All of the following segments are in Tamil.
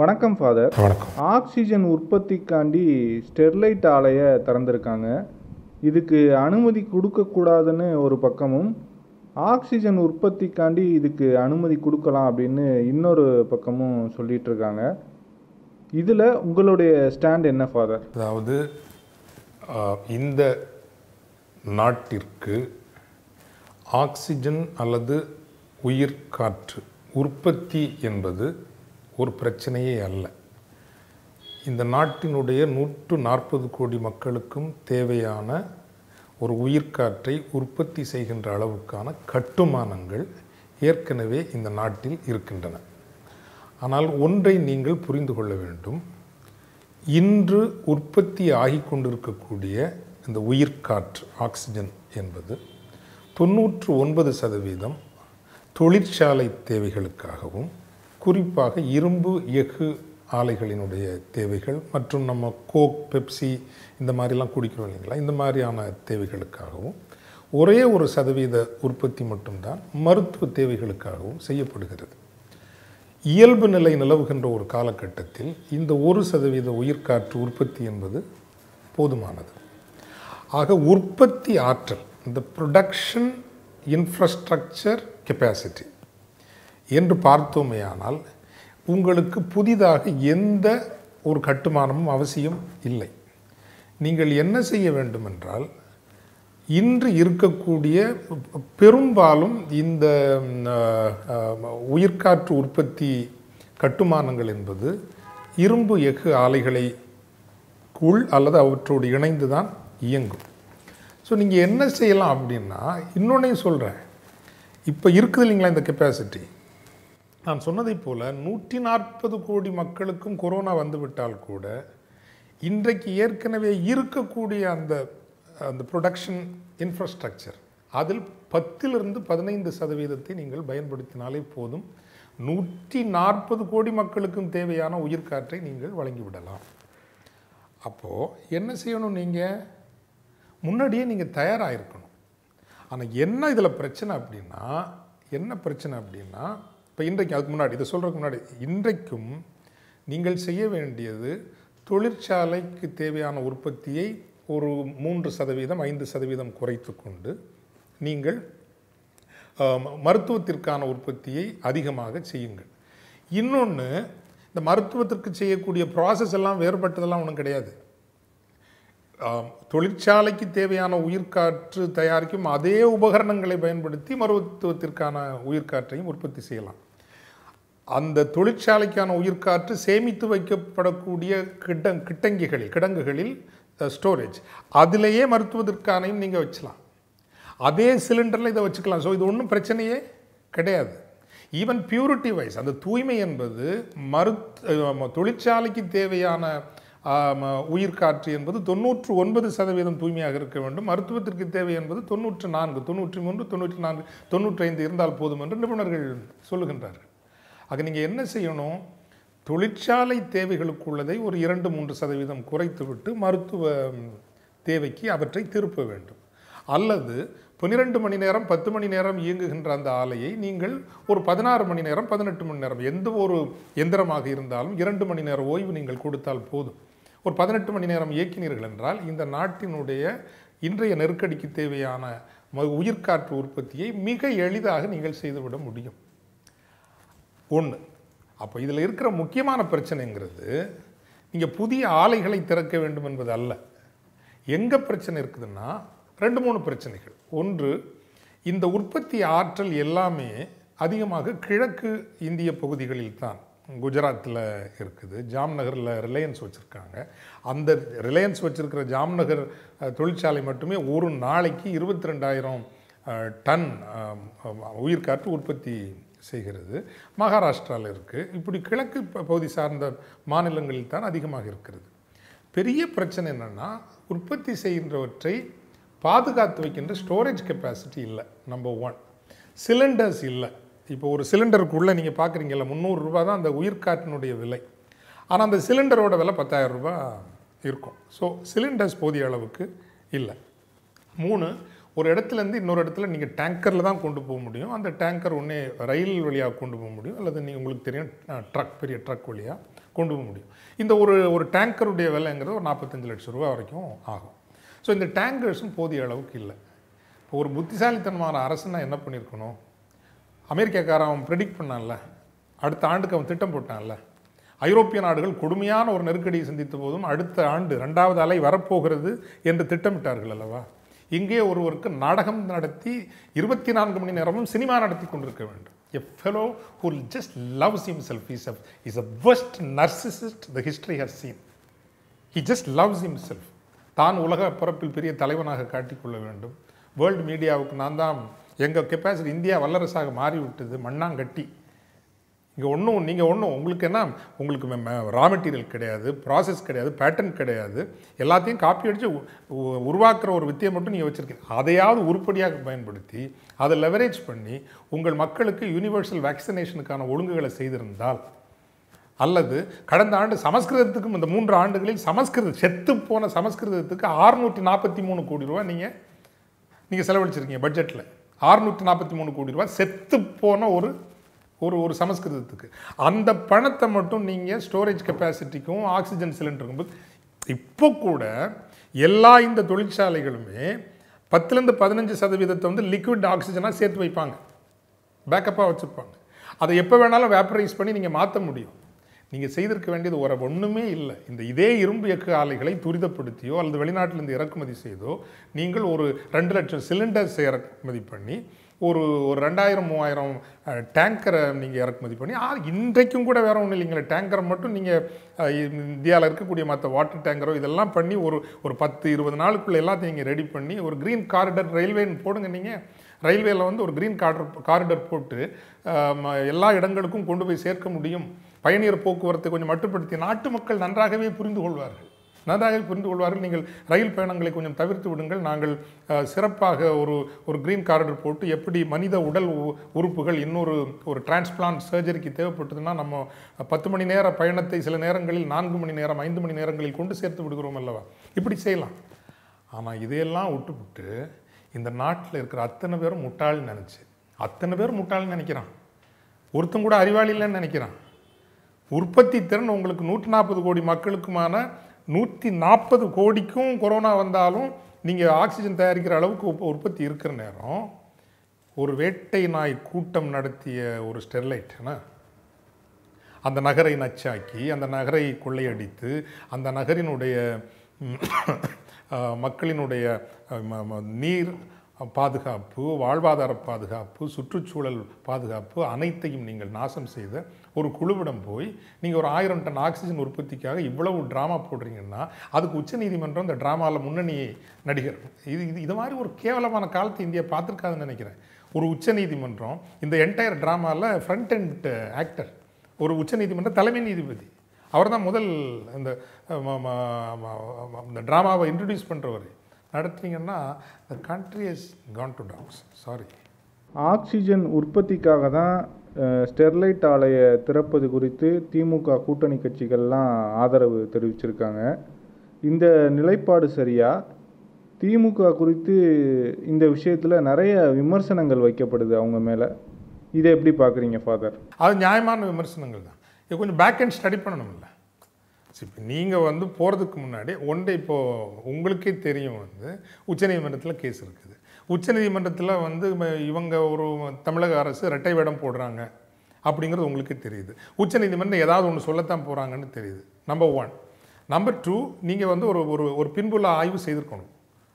வணக்கம் ஃபாதர் வணக்கம் ஆக்சிஜன் உற்பத்திக்காண்டி ஸ்டெர்லைட் ஆலையை திறந்திருக்காங்க இதுக்கு அனுமதி கொடுக்கக்கூடாதுன்னு ஒரு பக்கமும் ஆக்சிஜன் உற்பத்திக்காண்டி இதுக்கு அனுமதி கொடுக்கலாம் அப்படின்னு இன்னொரு பக்கமும் சொல்லிகிட்டு இருக்காங்க இதில் உங்களுடைய ஸ்டாண்ட் என்ன ஃபாதர் அதாவது இந்த நாட்டிற்கு ஆக்சிஜன் அல்லது உயிர் காற்று உற்பத்தி என்பது ஒரு பிரச்சனையே அல்ல இந்த நாட்டினுடைய நூற்று நாற்பது கோடி மக்களுக்கும் தேவையான ஒரு உயிர்காற்றை உற்பத்தி செய்கின்ற அளவுக்கான கட்டுமானங்கள் ஏற்கனவே இந்த நாட்டில் இருக்கின்றன ஆனால் ஒன்றை நீங்கள் புரிந்து கொள்ள வேண்டும் இன்று உற்பத்தி ஆகி கொண்டிருக்கக்கூடிய இந்த உயிர்காற்று ஆக்சிஜன் என்பது தொண்ணூற்று ஒன்பது சதவீதம் தொழிற்சாலை தேவைகளுக்காகவும் குறிப்பாக இரும்பு எஃகு ஆலைகளினுடைய தேவைகள் மற்றும் நம்ம கோக் பெப்சி இந்த மாதிரிலாம் குடிக்கிறோம் இல்லைங்களா இந்த மாதிரியான தேவைகளுக்காகவும் ஒரே ஒரு சதவீத உற்பத்தி மட்டும்தான் மருத்துவ தேவைகளுக்காகவும் செய்யப்படுகிறது இயல்பு நிலை நிலவுகின்ற ஒரு காலகட்டத்தில் இந்த ஒரு சதவீத உயிர்காற்று உற்பத்தி என்பது போதுமானது ஆக உற்பத்தி ஆற்றல் இந்த ப்ரொடக்ஷன் இன்ஃப்ராஸ்ட்ரக்சர் கெப்பாசிட்டி என்று பார்த்தோமேயானால் உங்களுக்கு புதிதாக எந்த ஒரு கட்டுமானமும் அவசியம் இல்லை நீங்கள் என்ன செய்ய வேண்டுமென்றால் இன்று இருக்கக்கூடிய பெரும்பாலும் இந்த உயிர்காற்று உற்பத்தி கட்டுமானங்கள் என்பது இரும்பு எஃகு ஆலைகளை உள் அல்லது அவற்றோடு இணைந்து தான் இயங்கும் ஸோ நீங்கள் என்ன செய்யலாம் அப்படின்னா இன்னொன்னே சொல்கிறேன் இப்போ இருக்குது இல்லைங்களா இந்த கெப்பாசிட்டி நான் சொன்னதைப் போல் நூற்றி நாற்பது கோடி மக்களுக்கும் கொரோனா வந்துவிட்டால் கூட இன்றைக்கு ஏற்கனவே இருக்கக்கூடிய அந்த அந்த ப்ரொடக்ஷன் இன்ஃப்ராஸ்ட்ரக்சர் அதில் பத்திலிருந்து பதினைந்து சதவீதத்தை நீங்கள் பயன்படுத்தினாலே போதும் நூற்றி நாற்பது கோடி மக்களுக்கும் தேவையான உயிர்காற்றை நீங்கள் வழங்கிவிடலாம் அப்போது என்ன செய்யணும் நீங்கள் முன்னாடியே நீங்கள் தயாராக இருக்கணும் ஆனால் என்ன இதில் பிரச்சனை அப்படின்னா என்ன பிரச்சனை அப்படின்னா இப்போ இன்றைக்கு அதுக்கு முன்னாடி இதை சொல்கிறதுக்கு முன்னாடி இன்றைக்கும் நீங்கள் செய்ய வேண்டியது தொழிற்சாலைக்கு தேவையான உற்பத்தியை ஒரு மூன்று சதவீதம் ஐந்து சதவீதம் குறைத்து கொண்டு நீங்கள் மருத்துவத்திற்கான உற்பத்தியை அதிகமாக செய்யுங்கள் இன்னொன்று இந்த மருத்துவத்திற்கு செய்யக்கூடிய ப்ராசஸ் எல்லாம் வேறுபட்டதெல்லாம் ஒன்றும் கிடையாது தொழிற்சாலைக்கு தேவையான உயிர்காற்று தயாரிக்கும் அதே உபகரணங்களை பயன்படுத்தி மருத்துவத்திற்கான உயிர்காற்றையும் உற்பத்தி செய்யலாம் அந்த தொழிற்சாலைக்கான உயிர்காற்று சேமித்து வைக்கப்படக்கூடிய கிட்ட கிட்டங்கிகளில் கிடங்குகளில் ஸ்டோரேஜ் அதிலேயே மருத்துவதற்கானையும் நீங்கள் வச்சலாம் அதே சிலிண்டரில் இதை வச்சுக்கலாம் ஸோ இது ஒன்றும் பிரச்சனையே கிடையாது ஈவன் பியூரிட்டி வைஸ் அந்த தூய்மை என்பது மரு தொழிற்சாலைக்கு தேவையான உயிர்காற்று என்பது தொண்ணூற்று ஒன்பது சதவீதம் தூய்மையாக இருக்க வேண்டும் மருத்துவத்திற்கு தேவை என்பது தொண்ணூற்று நான்கு தொண்ணூற்றி மூன்று தொண்ணூற்றி நான்கு தொண்ணூற்றி ஐந்து இருந்தால் போதும் என்று நிபுணர்கள் சொல்லுகின்றார்கள் ஆக நீங்கள் என்ன செய்யணும் தொழிற்சாலை தேவைகளுக்கு உள்ளதை ஒரு இரண்டு மூன்று சதவீதம் குறைத்துவிட்டு மருத்துவ தேவைக்கு அவற்றை திருப்ப வேண்டும் அல்லது பன்னிரெண்டு மணி நேரம் பத்து மணி நேரம் இயங்குகின்ற அந்த ஆலையை நீங்கள் ஒரு பதினாறு மணி நேரம் பதினெட்டு மணி நேரம் எந்த ஒரு எந்திரமாக இருந்தாலும் இரண்டு மணி நேரம் ஓய்வு நீங்கள் கொடுத்தால் போதும் ஒரு பதினெட்டு மணி நேரம் இயக்கினீர்கள் என்றால் இந்த நாட்டினுடைய இன்றைய நெருக்கடிக்கு தேவையான உயிர்காற்று உற்பத்தியை மிக எளிதாக நீங்கள் செய்துவிட முடியும் ஒன்று அப்போ இதில் இருக்கிற முக்கியமான பிரச்சனைங்கிறது நீங்கள் புதிய ஆலைகளை திறக்க வேண்டும் என்பது அல்ல எங்கே பிரச்சனை இருக்குதுன்னா ரெண்டு மூணு பிரச்சனைகள் ஒன்று இந்த உற்பத்தி ஆற்றல் எல்லாமே அதிகமாக கிழக்கு இந்திய பகுதிகளில் தான் குஜராத்தில் இருக்குது ஜாம்நகரில் ரிலையன்ஸ் வச்சுருக்காங்க அந்த ரிலையன்ஸ் வச்சுருக்கிற ஜாம்நகர் தொழிற்சாலை மட்டுமே ஒரு நாளைக்கு இருபத்தி ரெண்டாயிரம் டன் உயிர்காற்று உற்பத்தி செய்கிறது மகாராஷ்டிராவில் இருக்குது இப்படி கிழக்கு பகுதி சார்ந்த மாநிலங்களில் தான் அதிகமாக இருக்கிறது பெரிய பிரச்சனை என்னென்னா உற்பத்தி செய்கின்றவற்றை பாதுகாத்து வைக்கின்ற ஸ்டோரேஜ் கெப்பாசிட்டி இல்லை நம்பர் ஒன் சிலிண்டர்ஸ் இல்லை இப்போ ஒரு சிலிண்டருக்குள்ளே நீங்கள் பார்க்குறீங்கல்ல ரூபா தான் அந்த உயிர்காட்டினுடைய விலை ஆனால் அந்த சிலிண்டரோட விலை பத்தாயிரம் ரூபா இருக்கும் ஸோ சிலிண்டர்ஸ் போதிய அளவுக்கு இல்லை மூணு ஒரு இடத்துலேருந்து இன்னொரு இடத்துல நீங்கள் டேங்கரில் தான் கொண்டு போக முடியும் அந்த டேங்கர் ஒன்றே ரயில் வழியாக கொண்டு போக முடியும் அல்லது நீங்கள் உங்களுக்கு தெரியும் ட்ரக் பெரிய ட்ரக் வழியாக கொண்டு போக முடியும் இந்த ஒரு ஒரு டேங்கருடைய விலைங்கிறது ஒரு நாற்பத்தஞ்சு லட்சம் ரூபா வரைக்கும் ஆகும் ஸோ இந்த டேங்கர்ஸும் போதிய அளவுக்கு இல்லை இப்போ ஒரு புத்திசாலித்தனமான அரசுனா என்ன பண்ணியிருக்கணும் அமெரிக்காக்காரன் அவன் ப்ரெடிக்ட் பண்ணான்ல அடுத்த ஆண்டுக்கு அவன் திட்டம் போட்டான்ல ஐரோப்பிய நாடுகள் கொடுமையான ஒரு நெருக்கடியை சந்தித்த போதும் அடுத்த ஆண்டு ரெண்டாவது அலை வரப்போகிறது என்று திட்டமிட்டார்கள் அல்லவா இங்கே ஒருவருக்கு நாடகம் நடத்தி இருபத்தி நான்கு மணி நேரமும் சினிமா நடத்தி கொண்டிருக்க வேண்டும் a fellow who just loves himself is is a best narcissist the history has seen he just loves himself தான் உலக பரப்பில் பெரிய தலைவனாக காட்டிக்கொள்ள வேண்டும் வேர்ல்டு மீடியாவுக்கு நான் தான் எங்கள் கெப்பாசிட்டி இந்தியா வல்லரசாக மாறிவிட்டது மண்ணாங்கட்டி இங்கே ஒன்றும் நீங்கள் ஒன்றும் உங்களுக்கு என்ன உங்களுக்கு ரா மெட்டீரியல் கிடையாது ப்ராசஸ் கிடையாது பேட்டர்ன் கிடையாது எல்லாத்தையும் காப்பி அடித்து உருவாக்குற ஒரு வித்தியை மட்டும் நீங்கள் வச்சுருக்கீங்க அதையாவது உருப்படியாக பயன்படுத்தி அதை லெவரேஜ் பண்ணி உங்கள் மக்களுக்கு யூனிவர்சல் வேக்சினேஷனுக்கான ஒழுங்குகளை செய்திருந்தால் அல்லது கடந்த ஆண்டு சமஸ்கிருதத்துக்கும் இந்த மூன்று ஆண்டுகளில் சமஸ்கிருத செத்து போன சமஸ்கிருதத்துக்கு ஆறுநூற்றி நாற்பத்தி மூணு கோடி ரூபா நீங்கள் நீங்கள் செலவழிச்சிருக்கீங்க பட்ஜெட்டில் ஆறுநூற்றி நாற்பத்தி மூணு கோடி ரூபா செத்து போன ஒரு ஒரு ஒரு சமஸ்கிருதத்துக்கு அந்த பணத்தை மட்டும் நீங்கள் ஸ்டோரேஜ் கெப்பாசிட்டிக்கும் ஆக்சிஜன் சிலிண்டருக்கும் போது இப்போ கூட எல்லா இந்த தொழிற்சாலைகளுமே பத்துலேருந்து பதினஞ்சு சதவீதத்தை வந்து லிக்விட் ஆக்சிஜனாக சேர்த்து வைப்பாங்க பேக்கப்பாக வச்சுருப்பாங்க அதை எப்போ வேணாலும் வேப்பரைஸ் பண்ணி நீங்கள் மாற்ற முடியும் நீங்கள் செய்திருக்க வேண்டியது ஒரு ஒன்றுமே இல்லை இந்த இதே இரும்பு எக்கு ஆலைகளை துரிதப்படுத்தியோ அல்லது வெளிநாட்டிலிருந்து இறக்குமதி செய்தோ நீங்கள் ஒரு ரெண்டு லட்சம் சிலிண்டர்ஸ் இறக்குமதி பண்ணி ஒரு ஒரு ரெண்டாயிரம் மூவாயிரம் டேங்கரை நீங்கள் இறக்குமதி பண்ணி இன்றைக்கும் கூட வேறு ஒன்றும் இல்லைங்களே டேங்கரை மட்டும் நீங்கள் இந்தியாவில் இருக்கக்கூடிய மற்ற வாட்டர் டேங்கரோ இதெல்லாம் பண்ணி ஒரு ஒரு பத்து இருபது நாளுக்குள்ளே எல்லாத்தையும் நீங்கள் ரெடி பண்ணி ஒரு க்ரீன் காரிடர் ரயில்வேன்னு போடுங்க நீங்கள் ரயில்வேயில் வந்து ஒரு க்ரீன் கார்டர் காரிடர் போட்டு எல்லா இடங்களுக்கும் கொண்டு போய் சேர்க்க முடியும் பயணியர் போக்குவரத்தை கொஞ்சம் மட்டுப்படுத்தி நாட்டு மக்கள் நன்றாகவே புரிந்து கொள்வார்கள் நன்றாக புரிந்து கொள்வார்கள் நீங்கள் ரயில் பயணங்களை கொஞ்சம் தவிர்த்து விடுங்கள் நாங்கள் சிறப்பாக ஒரு ஒரு க்ரீன் கார்டர் போட்டு எப்படி மனித உடல் உறுப்புகள் இன்னொரு ஒரு டிரான்ஸ்பிளான்ட் சர்ஜரிக்கு தேவைப்பட்டதுன்னா நம்ம பத்து மணி நேர பயணத்தை சில நேரங்களில் நான்கு மணி நேரம் ஐந்து மணி நேரங்களில் கொண்டு சேர்த்து விடுகிறோம் அல்லவா இப்படி செய்யலாம் ஆனால் இதையெல்லாம் விட்டுவிட்டு இந்த நாட்டில் இருக்கிற அத்தனை பேரும் முட்டாள்னு நினச்சி அத்தனை பேர் முட்டாள்னு நினைக்கிறான் ஒருத்தங்கூட கூட அறிவாளி இல்லைன்னு நினைக்கிறான் உற்பத்தி திறன் உங்களுக்கு நூற்றி நாற்பது கோடி மக்களுக்குமான நூற்றி நாற்பது கோடிக்கும் கொரோனா வந்தாலும் நீங்கள் ஆக்சிஜன் தயாரிக்கிற அளவுக்கு உற்பத்தி இருக்கிற நேரம் ஒரு வேட்டை நாய் கூட்டம் நடத்திய ஒரு ஸ்டெர்லைட் அந்த நகரை நச்சாக்கி அந்த நகரை கொள்ளையடித்து அந்த நகரினுடைய மக்களினுடைய நீர் பாதுகாப்பு வாழ்வாதார பாதுகாப்பு சுற்றுச்சூழல் பாதுகாப்பு அனைத்தையும் நீங்கள் நாசம் செய்த ஒரு குழுவிடம் போய் நீங்கள் ஒரு ஆயிரம் டன் ஆக்சிஜன் உற்பத்திக்காக இவ்வளவு ட்ராமா போடுறீங்கன்னா அதுக்கு உச்சநீதிமன்றம் இந்த ட்ராமாவில் முன்னணி நடிகர் இது இது இது மாதிரி ஒரு கேவலமான காலத்தை இந்தியா பார்த்துருக்காதுன்னு நினைக்கிறேன் ஒரு உச்சநீதிமன்றம் இந்த என்டையர் ட்ராமாவில் ஃப்ரண்ட் அண்ட் ஆக்டர் ஒரு உச்சநீதிமன்ற தலைமை நீதிபதி அவர் தான் முதல் இந்த இந்த ட்ராமாவை இன்ட்ரடியூஸ் பண்ணுறவர் நடத்துனீங்கன்னா the country is gone to downs sorry oxygen உற்பத்திக்காக தான் ஸ்டெர்லைட் ஆலையை திறப்பது குறித்து திமுக கூட்டணி கட்சிகள்லாம் ஆதரவு தெரிவிச்சிருக்காங்க இந்த நிலைப்பாடு சரியா திமுக குறித்து இந்த விஷயத்தில் நிறைய விமர்சனங்கள் வைக்கப்படுது அவங்க மேலே இதை எப்படி பார்க்குறீங்க ஃபாதர் அது நியாயமான விமர்சனங்கள் தான் இது கொஞ்சம் பேக் அண்ட் ஸ்டடி பண்ணணும்ல இப்போ நீங்கள் வந்து போகிறதுக்கு முன்னாடி ஒன்றை இப்போது உங்களுக்கே தெரியும் வந்து உச்சநீதிமன்றத்தில் கேஸ் இருக்குது உச்சநீதிமன்றத்தில் வந்து இவங்க ஒரு தமிழக அரசு இரட்டை வேடம் போடுறாங்க அப்படிங்கிறது உங்களுக்கு தெரியுது உச்சநீதிமன்றம் ஏதாவது ஒன்று சொல்லத்தான் போகிறாங்கன்னு தெரியுது நம்பர் ஒன் நம்பர் டூ நீங்கள் வந்து ஒரு ஒரு ஒரு பின்புள்ள ஆய்வு செய்திருக்கணும்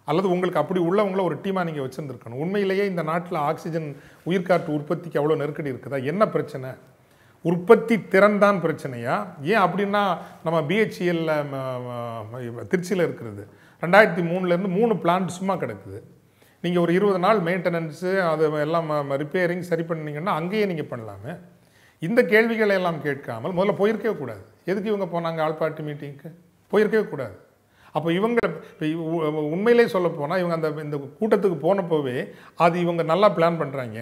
அல்லது உங்களுக்கு அப்படி உள்ளவங்கள ஒரு டீமாக நீங்கள் வச்சுருந்துருக்கணும் உண்மையிலேயே இந்த நாட்டில் ஆக்சிஜன் உயிர்காற்று உற்பத்திக்கு அவ்வளோ நெருக்கடி இருக்குதா என்ன பிரச்சனை உற்பத்தி திறன் தான் பிரச்சனையா ஏன் அப்படின்னா நம்ம பிஹெச்சிஎல்ல e திருச்சியில் இருக்கிறது ரெண்டாயிரத்தி மூணுலேருந்து மூணு பிளான்ட் சும்மா கிடக்குது நீங்கள் ஒரு இருபது நாள் மெயின்டெனன்ஸு அது எல்லாம் ரிப்பேரிங் சரி பண்ணிங்கன்னா அங்கேயே நீங்கள் பண்ணலாமே இந்த கேள்விகளை எல்லாம் கேட்காமல் முதல்ல போயிருக்கவே கூடாது எதுக்கு இவங்க போனாங்க ஆள்பாட்டு மீட்டிங்க்கு போயிருக்கவே கூடாது அப்போ இவங்க இப்போ உண்மையிலே சொல்ல போனால் இவங்க அந்த இந்த கூட்டத்துக்கு போனப்போவே அது இவங்க நல்லா பிளான் பண்ணுறாங்க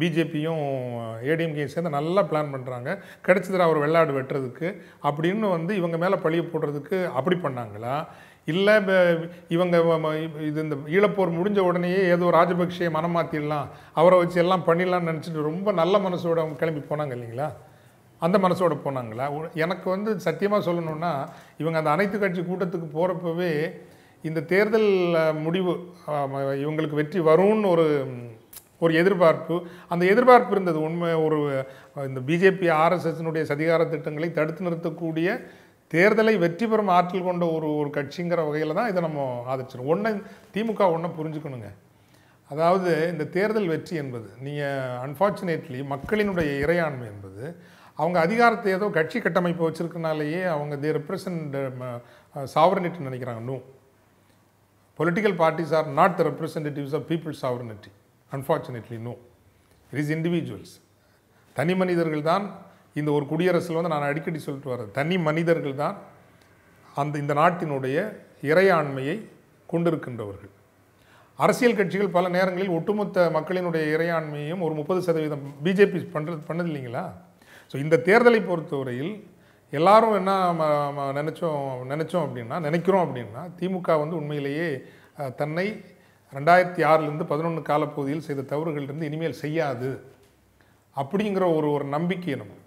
பிஜேபியும் ஏடிஎம்கேயும் சேர்ந்து நல்லா பிளான் பண்ணுறாங்க கிடச்சிதுரா அவர் வெள்ளாடு வெட்டுறதுக்கு அப்படின்னு வந்து இவங்க மேலே பழிய போடுறதுக்கு அப்படி பண்ணாங்களா இல்லை இவங்க இது இந்த ஈழப்போர் முடிஞ்ச உடனேயே ஏதோ ராஜபக்சே மனமாற்றிடலாம் அவரை வச்சு எல்லாம் பண்ணிடலாம்னு நினச்சிட்டு ரொம்ப நல்ல மனசோட அவங்க கிளம்பி போனாங்க இல்லைங்களா அந்த மனசோட போனாங்களா எனக்கு வந்து சத்தியமாக சொல்லணுன்னா இவங்க அந்த அனைத்து கட்சி கூட்டத்துக்கு போகிறப்பவே இந்த தேர்தல் முடிவு இவங்களுக்கு வெற்றி வரும்னு ஒரு ஒரு எதிர்பார்ப்பு அந்த எதிர்பார்ப்பு இருந்தது உண்மை ஒரு இந்த பிஜேபி ஆர்எஸ்எஸ்னுடைய சதிகார திட்டங்களை தடுத்து நிறுத்தக்கூடிய தேர்தலை வெற்றி பெறும் ஆற்றல் கொண்ட ஒரு ஒரு கட்சிங்கிற வகையில் தான் இதை நம்ம ஆதரிச்சிடும் ஒன்று திமுக ஒன்றை புரிஞ்சுக்கணுங்க அதாவது இந்த தேர்தல் வெற்றி என்பது நீங்கள் அன்ஃபார்ச்சுனேட்லி மக்களினுடைய இறையாண்மை என்பது அவங்க அதிகாரத்தை ஏதோ கட்சி கட்டமைப்பு வச்சுருக்கனாலேயே அவங்க தி ரெப்ரசன்ட் சாவரனிட்டி நினைக்கிறாங்க no political parties are not the representatives of people sovereignty unfortunately no it is individuals தனி மனிதர்கள் தான் இந்த ஒரு குடியரசில் வந்து நான் அடிக்கடி சொல்லிட்டு வரேன் தனி மனிதர்கள் தான் அந்த இந்த நாட்டினுடைய இறையாண்மையை கொண்டிருக்கின்றவர்கள் அரசியல் கட்சிகள் பல நேரங்களில் ஒட்டுமொத்த மக்களினுடைய இறையாண்மையும் ஒரு முப்பது சதவீதம் பிஜேபி பண்ணுறது பண்ணது இல்லைங்களா ஸோ இந்த தேர்தலை பொறுத்தவரையில் எல்லாரும் என்ன நினச்சோம் நினச்சோம் அப்படின்னா நினைக்கிறோம் அப்படின்னா திமுக வந்து உண்மையிலேயே தன்னை ரெண்டாயிரத்தி ஆறுலேருந்து பதினொன்று காலப்பகுதியில் செய்த தவறுகள் இருந்து இனிமேல் செய்யாது அப்படிங்கிற ஒரு ஒரு நம்பிக்கை நம்ம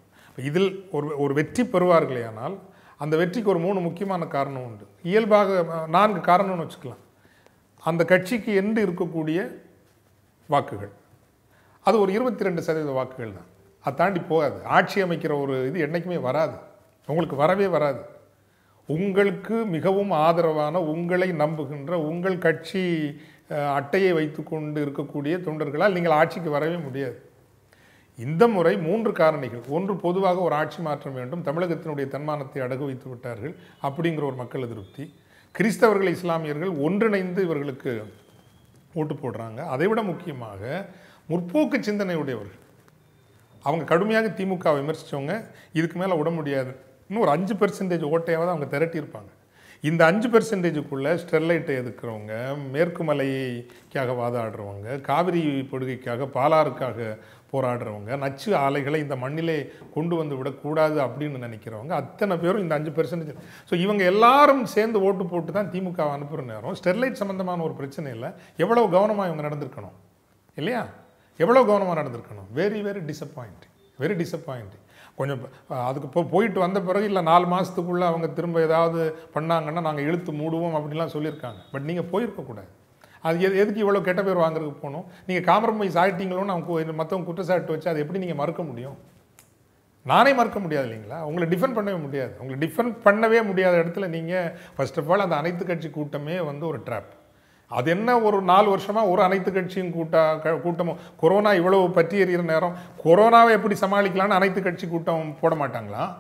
இதில் ஒரு ஒரு வெற்றி பெறுவார்களே ஆனால் அந்த வெற்றிக்கு ஒரு மூணு முக்கியமான காரணம் உண்டு இயல்பாக நான்கு காரணம்னு வச்சுக்கலாம் அந்த கட்சிக்கு என்று இருக்கக்கூடிய வாக்குகள் அது ஒரு இருபத்தி ரெண்டு சதவீத வாக்குகள் தான் அதை தாண்டி போகாது ஆட்சி அமைக்கிற ஒரு இது என்றைக்குமே வராது உங்களுக்கு வரவே வராது உங்களுக்கு மிகவும் ஆதரவான உங்களை நம்புகின்ற உங்கள் கட்சி அட்டையை வைத்து கொண்டு இருக்கக்கூடிய தொண்டர்களால் நீங்கள் ஆட்சிக்கு வரவே முடியாது இந்த முறை மூன்று காரணிகள் ஒன்று பொதுவாக ஒரு ஆட்சி மாற்றம் வேண்டும் தமிழகத்தினுடைய தன்மானத்தை அடகு வைத்து விட்டார்கள் அப்படிங்கிற ஒரு மக்கள் அதிருப்தி கிறிஸ்தவர்கள் இஸ்லாமியர்கள் ஒன்றிணைந்து இவர்களுக்கு ஓட்டு போடுறாங்க அதை விட முக்கியமாக முற்போக்கு சிந்தனையுடையவர்கள் அவங்க கடுமையாக திமுக விமர்சித்தவங்க இதுக்கு மேலே விட முடியாது இன்னும் ஒரு அஞ்சு பெர்சன்டேஜ் ஓட்டையாவது அவங்க திரட்டியிருப்பாங்க இந்த அஞ்சு பெர்சன்டேஜுக்குள்ளே ஸ்டெர்லைட்டை எதுக்கிறவங்க மேற்கு மலைக்காக வாதாடுறவங்க காவிரி பொடுகைக்காக பாலாறுக்காக போராடுறவங்க நச்சு ஆலைகளை இந்த மண்ணிலே கொண்டு வந்து விடக்கூடாது அப்படின்னு நினைக்கிறவங்க அத்தனை பேரும் இந்த அஞ்சு பெர்சன்டேஜ் ஸோ இவங்க எல்லாரும் சேர்ந்து ஓட்டு போட்டு தான் திமுக அனுப்புகிற நேரம் ஸ்டெர்லைட் சம்மந்தமான ஒரு பிரச்சனை இல்லை எவ்வளோ கவனமாக இவங்க நடந்திருக்கணும் இல்லையா எவ்வளோ கவனமாக நடந்திருக்கணும் very very disappoint very disappoint கொஞ்சம் அதுக்கு இப்போ போயிட்டு வந்த பிறகு இல்லை நாலு மாதத்துக்குள்ளே அவங்க திரும்ப ஏதாவது பண்ணாங்கன்னா நாங்கள் இழுத்து மூடுவோம் அப்படின்லாம் சொல்லியிருக்காங்க பட் நீங்கள் போயிருக்கக்கூடாது அது எது எதுக்கு இவ்வளோ கெட்ட பேர் வாங்குறதுக்கு போகணும் நீங்கள் காம்ப்ரமைஸ் ஆகிட்டீங்களோன்னு அவங்க மற்றவங்க குற்றச்சாட்டு வச்சு அது எப்படி நீங்கள் மறுக்க முடியும் நானே மறுக்க முடியாது இல்லைங்களா உங்களை டிஃபெண்ட் பண்ணவே முடியாது உங்களை டிஃபெண்ட் பண்ணவே முடியாத இடத்துல நீங்கள் ஃபர்ஸ்ட் ஆஃப் ஆல் அந்த அனைத்து கட்சி கூட்டமே வந்து ஒரு ட்ராப் அது என்ன ஒரு நாலு வருஷமாக ஒரு அனைத்து கட்சியும் கூட்டா கூட்டமும் கொரோனா இவ்வளோ பற்றி எறிகிற நேரம் கொரோனாவை எப்படி சமாளிக்கலான்னு அனைத்து கட்சி கூட்டம் போட மாட்டாங்களாம்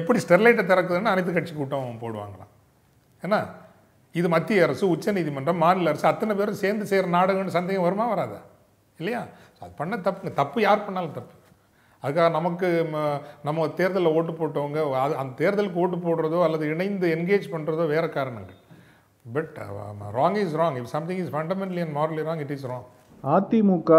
எப்படி ஸ்டெர்லைட்டை திறக்குதுன்னு அனைத்து கட்சி கூட்டம் போடுவாங்களாம் ஏன்னா இது மத்திய அரசு உச்சநீதிமன்றம் மாநில அரசு அத்தனை பேரும் சேர்ந்து செய்கிற நாடகம்னு சந்தேகம் வருமா வராதா இல்லையா அது பண்ண தப்புங்க தப்பு யார் பண்ணாலும் தப்பு அதுக்காக நமக்கு நம்ம தேர்தலில் ஓட்டு போட்டவங்க அது அந்த தேர்தலுக்கு ஓட்டு போடுறதோ அல்லது இணைந்து என்கேஜ் பண்ணுறதோ வேறு காரணங்கள் but wrong is wrong if something is fundamentally and morally wrong it is wrong AIADMK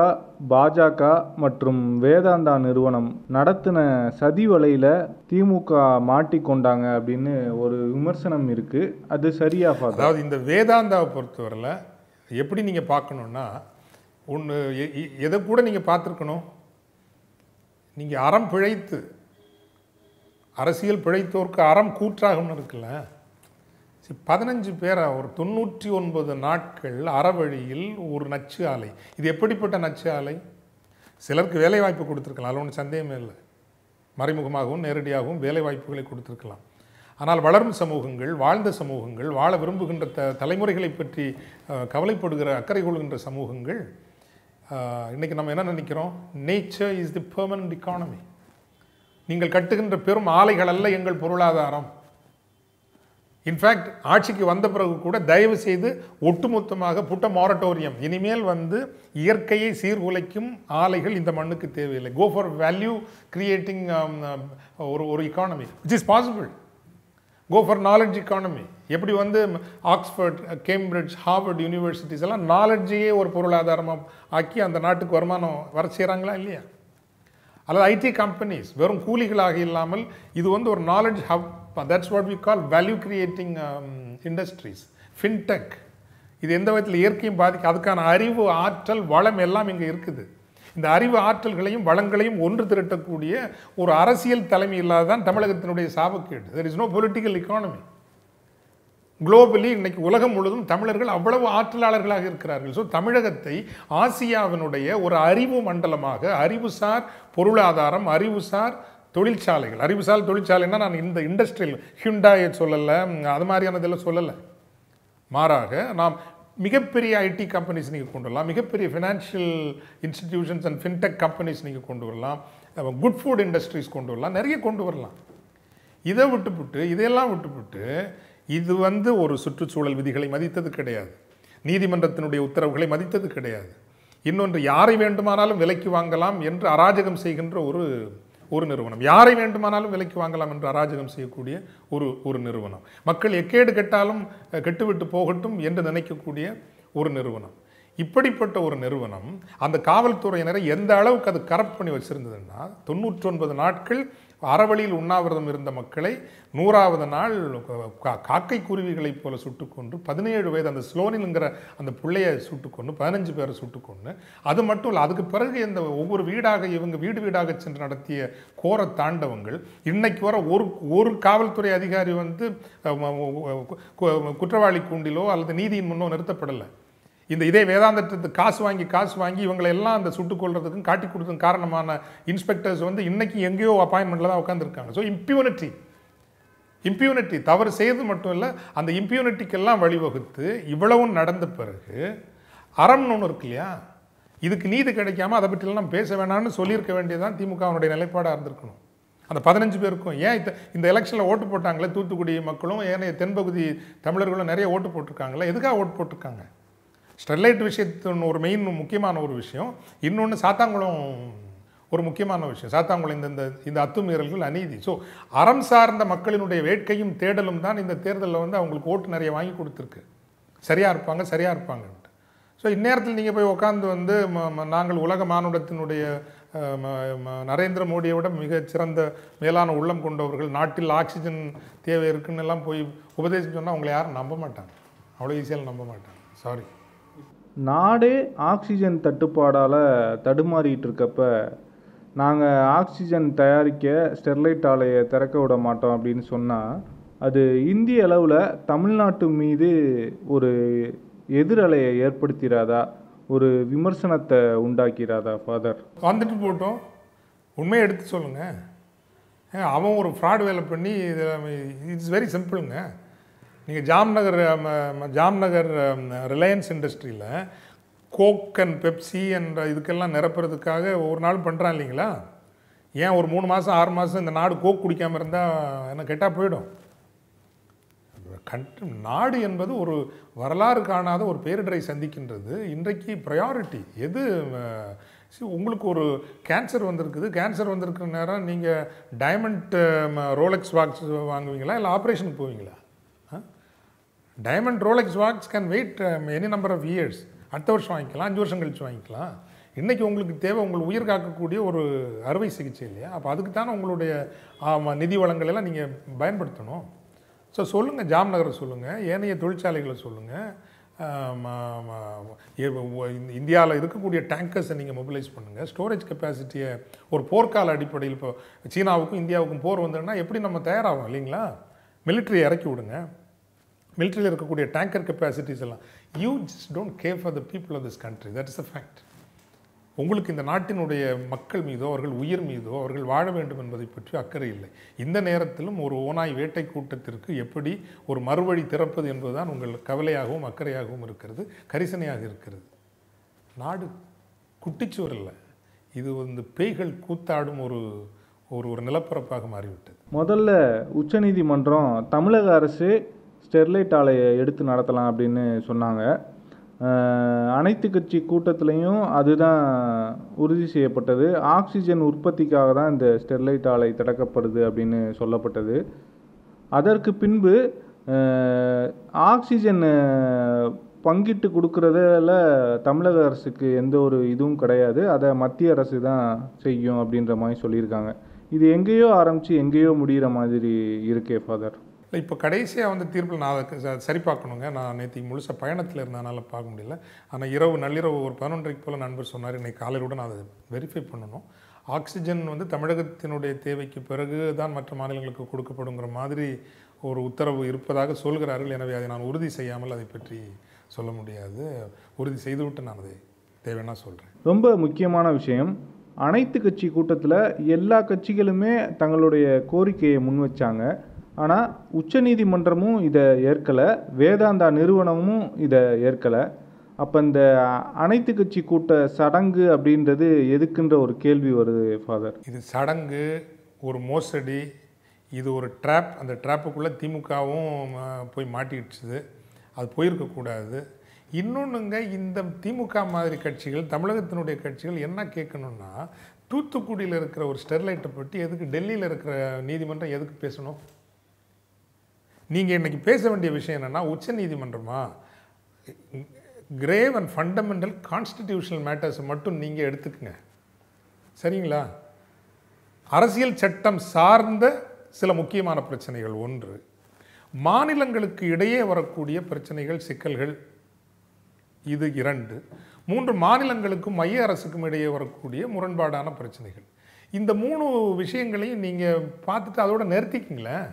BJP மற்றும் வேதாந்தா நிறுவனம் நடத்தின சதி வலையில் திமுக மாட்டிக்கொண்டாங்க அப்படின்னு ஒரு விமர்சனம் இருக்குது அது சரியாக அதாவது இந்த வேதாந்தாவை பொறுத்தவரையில் எப்படி நீங்கள் பார்க்கணுன்னா ஒன்று எதை கூட நீங்கள் பார்த்துருக்கணும் நீங்கள் அறம் பிழைத்து அரசியல் பிழைத்தோர்க்கு அறம் கூற்றாகும்னு இருக்குல்ல பதினஞ்சு பேரை ஒரு தொண்ணூற்றி ஒன்பது நாட்கள் அறவழியில் ஒரு நச்சு ஆலை இது எப்படிப்பட்ட நச்சு ஆலை சிலருக்கு வேலை வாய்ப்பு கொடுத்துருக்கலாம் அது ஒன்றும் சந்தேகமே இல்லை மறைமுகமாகவும் நேரடியாகவும் வேலை வாய்ப்புகளை கொடுத்துருக்கலாம் ஆனால் வளரும் சமூகங்கள் வாழ்ந்த சமூகங்கள் வாழ விரும்புகின்ற த தலைமுறைகளை பற்றி கவலைப்படுகிற அக்கறை கொள்கின்ற சமூகங்கள் இன்றைக்கி நம்ம என்ன நினைக்கிறோம் nature is the permanent economy நீங்கள் கட்டுகின்ற பெரும் ஆலைகள் அல்ல எங்கள் பொருளாதாரம் இன்ஃபேக்ட் ஆட்சிக்கு வந்த பிறகு கூட தயவு செய்து ஒட்டுமொத்தமாக புட்ட மாரட்டோரியம் இனிமேல் வந்து இயற்கையை சீர்குலைக்கும் ஆலைகள் இந்த மண்ணுக்கு தேவையில்லை கோ ஃபார் வேல்யூ கிரியேட்டிங் ஒரு ஒரு economy which is possible go for knowledge economy எப்படி வந்து ஆக்ஸ்ஃபர்ட் கேம்பிரிட்ஜ் ஹார்வர்ட் யூனிவர்சிட்டிஸ் எல்லாம் நாலெட்ஜையே ஒரு பொருளாதாரமாக ஆக்கி அந்த நாட்டுக்கு வருமானம் வர செய்கிறாங்களா இல்லையா அல்லது ஐடி கம்பெனிஸ் வெறும் கூலிகளாக இல்லாமல் இது வந்து ஒரு knowledge hub that's what we call value creating industries fintech இது எந்த விதத்தில் இயற்கையும் பாதிக்க அதுக்கான அறிவு ஆற்றல் வளம் எல்லாம் இங்கே இருக்குது இந்த அறிவு ஆற்றல்களையும் வளங்களையும் ஒன்று திரட்டக்கூடிய ஒரு அரசியல் தலைமை தான் தமிழகத்தினுடைய சாபக்கேடு there is no political economy globally இன்னைக்கு உலகம் முழுவதும் தமிழர்கள் அவ்வளவு ஆற்றலாளர்களாக இருக்கிறார்கள் ஸோ தமிழகத்தை ஆசியாவினுடைய ஒரு அறிவு மண்டலமாக அறிவுசார் பொருளாதாரம் அறிவுசார் தொழிற்சாலைகள் அறிவுசால் தொழிற்சாலைன்னா நான் இந்த இண்டஸ்ட்ரியல் ஹிண்டாயை சொல்லலை அது மாதிரியானதெல்லாம் சொல்லலை மாறாக நாம் மிகப்பெரிய ஐடி கம்பெனிஸ் நீங்கள் கொண்டு வரலாம் மிகப்பெரிய financial institutions and fintech companies நீங்கள் கொண்டு வரலாம் குட் ஃபுட் இண்டஸ்ட்ரீஸ் கொண்டு வரலாம் நிறைய கொண்டு வரலாம் இதை விட்டுவிட்டு இதையெல்லாம் விட்டுப்புட்டு இது வந்து ஒரு சுற்றுச்சூழல் விதிகளை மதித்தது கிடையாது நீதிமன்றத்தினுடைய உத்தரவுகளை மதித்தது கிடையாது இன்னொன்று யாரை வேண்டுமானாலும் விலைக்கு வாங்கலாம் என்று அராஜகம் செய்கின்ற ஒரு ஒரு நிறுவனம் யாரை வேண்டுமானாலும் விலைக்கு வாங்கலாம் என்று அராஜகம் செய்யக்கூடிய ஒரு ஒரு நிறுவனம் மக்கள் எக்கேடு கெட்டாலும் கெட்டுவிட்டு போகட்டும் என்று நினைக்கக்கூடிய ஒரு நிறுவனம் இப்படிப்பட்ட ஒரு நிறுவனம் அந்த காவல்துறையினரை எந்த அளவுக்கு அது கரப்ட் பண்ணி வச்சுருந்ததுன்னா ஒன்பது நாட்கள் அறவழியில் உண்ணாவிரதம் இருந்த மக்களை நூறாவது நாள் காக்கை குருவிகளைப் போல சுட்டுக்கொன்று பதினேழு வயது அந்த ஸ்லோனிலுங்கிற அந்த பிள்ளையை சுட்டுக்கொன்று பதினஞ்சு பேரை சுட்டுக்கொன்று அது மட்டும் இல்லை அதுக்கு பிறகு இந்த ஒவ்வொரு வீடாக இவங்க வீடு வீடாக சென்று நடத்திய கோர தாண்டவங்கள் இன்னைக்கு வர ஒரு ஒரு காவல்துறை அதிகாரி வந்து குற்றவாளி கூண்டிலோ அல்லது நீதியின் முன்னோ நிறுத்தப்படலை இந்த இதே வேதாந்தத்துக்கு காசு வாங்கி காசு வாங்கி இவங்களை எல்லாம் அந்த சுட்டுக் கொள்றதுக்கும் காட்டி கொடுத்ததும் காரணமான இன்ஸ்பெக்டர்ஸ் வந்து இன்னைக்கு எங்கேயோ அப்பாயின்மெண்ட்டில் தான் உட்காந்துருக்காங்க ஸோ இம்பியூனிட்டி இம்பியூனிட்டி தவறு செய்தது மட்டும் இல்லை அந்த இம்பியூனிட்டிக்கெல்லாம் வழிவகுத்து இவ்வளவும் நடந்த பிறகு அறம்னு ஒன்று இருக்கு இல்லையா இதுக்கு நீதி கிடைக்காம அதை பற்றிலாம் பேச வேணாம்னு சொல்லியிருக்க வேண்டியதான் திமுகவுடைய நிலைப்பாடாக இருந்திருக்கணும் அந்த பதினஞ்சு பேருக்கும் ஏன் இந்த எலெக்ஷனில் ஓட்டு போட்டாங்களே தூத்துக்குடி மக்களும் ஏனைய தென்பகுதி தமிழர்களும் நிறைய ஓட்டு போட்டிருக்காங்களே எதுக்காக ஓட்டு போட்டிருக்காங்க ஸ்டெர்லைட் விஷயத்தின் ஒரு மெயின் முக்கியமான ஒரு விஷயம் இன்னொன்று சாத்தாங்குளம் ஒரு முக்கியமான விஷயம் சாத்தாங்குளம் இந்த இந்த அத்துமீறல்கள் அநீதி ஸோ அறம் சார்ந்த மக்களினுடைய வேட்கையும் தேடலும் தான் இந்த தேர்தலில் வந்து அவங்களுக்கு ஓட்டு நிறைய வாங்கி கொடுத்துருக்கு சரியாக இருப்பாங்க சரியாக இருப்பாங்க ஸோ இந்நேரத்தில் நீங்கள் போய் உட்காந்து வந்து நாங்கள் உலக மானுடத்தினுடைய நரேந்திர மோடியை விட மிகச்சிறந்த மேலான உள்ளம் கொண்டவர்கள் நாட்டில் ஆக்சிஜன் தேவை இருக்குன்னு எல்லாம் போய் உபதேசம் சொன்னால் அவங்கள யாரும் நம்ப மாட்டாங்க அவ்வளோ ஈஸியாக நம்ப மாட்டாங்க சாரி நாடே ஆக்சிஜன் தட்டுப்பாடால் தடுமாறிகிட்டு இருக்கப்போ நாங்கள் ஆக்சிஜன் தயாரிக்க ஸ்டெர்லைட் ஆலையை திறக்க விட மாட்டோம் அப்படின்னு சொன்னால் அது இந்திய அளவில் தமிழ்நாட்டு மீது ஒரு எதிரலையை ஏற்படுத்திராதா ஒரு விமர்சனத்தை உண்டாக்கிறாதா ஃபாதர் வந்துட்டு போட்டோம் உண்மையை எடுத்து சொல்லுங்கள் அவன் ஒரு ஃப்ராட் வேலை பண்ணி இதில் இட்ஸ் வெரி சிம்பிளுங்க நீங்கள் ஜாம்நகர் ஜாம்நகர் ரிலையன்ஸ் இண்டஸ்ட்ரியில் கோக் அண்ட் பெப்சி என்ற இதுக்கெல்லாம் நிரப்புறதுக்காக ஒவ்வொரு நாளும் பண்ணுறான் இல்லைங்களா ஏன் ஒரு மூணு மாதம் ஆறு மாதம் இந்த நாடு கோக் குடிக்காமல் இருந்தால் என்ன கெட்டால் போயிடும் கண்ட் நாடு என்பது ஒரு வரலாறு காணாத ஒரு பேரிடரை சந்திக்கின்றது இன்றைக்கு ப்ரையாரிட்டி எது உங்களுக்கு ஒரு கேன்சர் வந்திருக்குது கேன்சர் வந்திருக்கிற நேரம் நீங்கள் டைமண்ட் ரோலெக்ஸ் வாக்ஸ் வாங்குவீங்களா இல்லை ஆப்ரேஷனுக்கு போவீங்களா diamond Rolex watch can wait any number of years அடுத்த வருஷம் வாங்கிக்கலாம் அஞ்சு வருஷம் கழித்து வாங்கிக்கலாம் இன்றைக்கி உங்களுக்கு தேவை உங்களை உயிர் காக்கக்கூடிய ஒரு அறுவை சிகிச்சை இல்லையா அப்போ அதுக்கு தானே உங்களுடைய நிதி வளங்கள் எல்லாம் நீங்கள் பயன்படுத்தணும் ஸோ சொல்லுங்கள் ஜாம் நகரை சொல்லுங்கள் ஏனைய தொழிற்சாலைகளை சொல்லுங்கள் இந்தியாவில் இருக்கக்கூடிய டேங்கர்ஸை நீங்கள் மொபிலைஸ் பண்ணுங்கள் ஸ்டோரேஜ் கெப்பாசிட்டியை ஒரு போர்க்கால அடிப்படையில் இப்போ சீனாவுக்கும் இந்தியாவுக்கும் போர் வந்ததுன்னா எப்படி நம்ம தயாராகும் இல்லைங்களா மிலிட்ரி இறக்கி விடுங்க மிலிட்ரியில் இருக்கக்கூடிய டேங்கர் கெப்பாசிட்டிஸ் எல்லாம் you just don't care for the people of this country that is a fact உங்களுக்கு இந்த நாட்டினுடைய மக்கள் மீதோ அவர்கள் உயிர் மீதோ அவர்கள் வாழ வேண்டும் என்பதை பற்றி அக்கறை இல்லை இந்த நேரத்திலும் ஒரு ஓனாய் வேட்டை கூட்டத்திற்கு எப்படி ஒரு மறுவழி திறப்பது என்பதுதான் உங்கள் கவலையாகவும் அக்கறையாகவும் இருக்கிறது கரிசனையாக இருக்கிறது நாடு குட்டிச்சுவர் இல்லை இது வந்து பேய்கள் கூத்தாடும் ஒரு ஒரு ஒரு நிலப்பரப்பாக மாறிவிட்டது முதல்ல உச்சநீதிமன்றம் தமிழக அரசு ஸ்டெர்லைட் ஆலையை எடுத்து நடத்தலாம் அப்படின்னு சொன்னாங்க அனைத்து கட்சி கூட்டத்திலையும் அதுதான் உறுதி செய்யப்பட்டது ஆக்சிஜன் உற்பத்திக்காக தான் இந்த ஸ்டெர்லைட் ஆலை திறக்கப்படுது அப்படின்னு சொல்லப்பட்டது அதற்கு பின்பு ஆக்சிஜன் பங்கிட்டு கொடுக்குறதில் தமிழக அரசுக்கு எந்த ஒரு இதுவும் கிடையாது அதை மத்திய அரசு தான் செய்யும் அப்படின்ற மாதிரி சொல்லியிருக்காங்க இது எங்கேயோ ஆரம்பித்து எங்கேயோ முடிகிற மாதிரி இருக்கே ஃபாதர் இல்லை இப்போ கடைசியாக வந்து தீர்ப்பில் நான் அதை சரி பார்க்கணுங்க நான் நேற்றுக்கு முழுசாக பயணத்தில் இருந்தனால பார்க்க முடியல ஆனால் இரவு நள்ளிரவு ஒரு பதினொன்றைக்கு போல் நண்பர் சொன்னார் இன்றைக்கி காலையிலோடு நான் அதை வெரிஃபை பண்ணணும் ஆக்சிஜன் வந்து தமிழகத்தினுடைய தேவைக்கு பிறகு தான் மற்ற மாநிலங்களுக்கு கொடுக்கப்படுங்கிற மாதிரி ஒரு உத்தரவு இருப்பதாக சொல்கிறார்கள் எனவே அதை நான் உறுதி செய்யாமல் அதை பற்றி சொல்ல முடியாது உறுதி செய்துவிட்டு நான் அதை தேவைன்னா சொல்கிறேன் ரொம்ப முக்கியமான விஷயம் அனைத்து கட்சி கூட்டத்தில் எல்லா கட்சிகளுமே தங்களுடைய கோரிக்கையை முன் வச்சாங்க ஆனால் உச்சநீதிமன்றமும் இதை ஏற்கலை வேதாந்தா நிறுவனமும் இதை ஏற்கலை அப்போ இந்த அனைத்து கட்சி கூட்ட சடங்கு அப்படின்றது எதுக்குன்ற ஒரு கேள்வி வருது ஃபாதர் இது சடங்கு ஒரு மோசடி இது ஒரு ட்ராப் அந்த ட்ராப்புக்குள்ளே திமுகவும் போய் மாட்டிடுச்சுது அது போயிருக்கக்கூடாது இன்னொன்றுங்க இந்த திமுக மாதிரி கட்சிகள் தமிழகத்தினுடைய கட்சிகள் என்ன கேட்கணுன்னா தூத்துக்குடியில் இருக்கிற ஒரு ஸ்டெர்லைட்டை பற்றி எதுக்கு டெல்லியில் இருக்கிற நீதிமன்றம் எதுக்கு பேசணும் நீங்கள் இன்றைக்கி பேச வேண்டிய விஷயம் என்னென்னா நீதிமன்றமா grave and fundamental constitutional matters மட்டும் நீங்கள் எடுத்துக்கங்க சரிங்களா அரசியல் சட்டம் சார்ந்த சில முக்கியமான பிரச்சனைகள் ஒன்று மாநிலங்களுக்கு இடையே வரக்கூடிய பிரச்சனைகள் சிக்கல்கள் இது இரண்டு மூன்று மாநிலங்களுக்கும் மைய அரசுக்கும் இடையே வரக்கூடிய முரண்பாடான பிரச்சனைகள் இந்த மூணு விஷயங்களையும் நீங்கள் பார்த்துட்டு அதோட நிறுத்திக்கிங்களேன்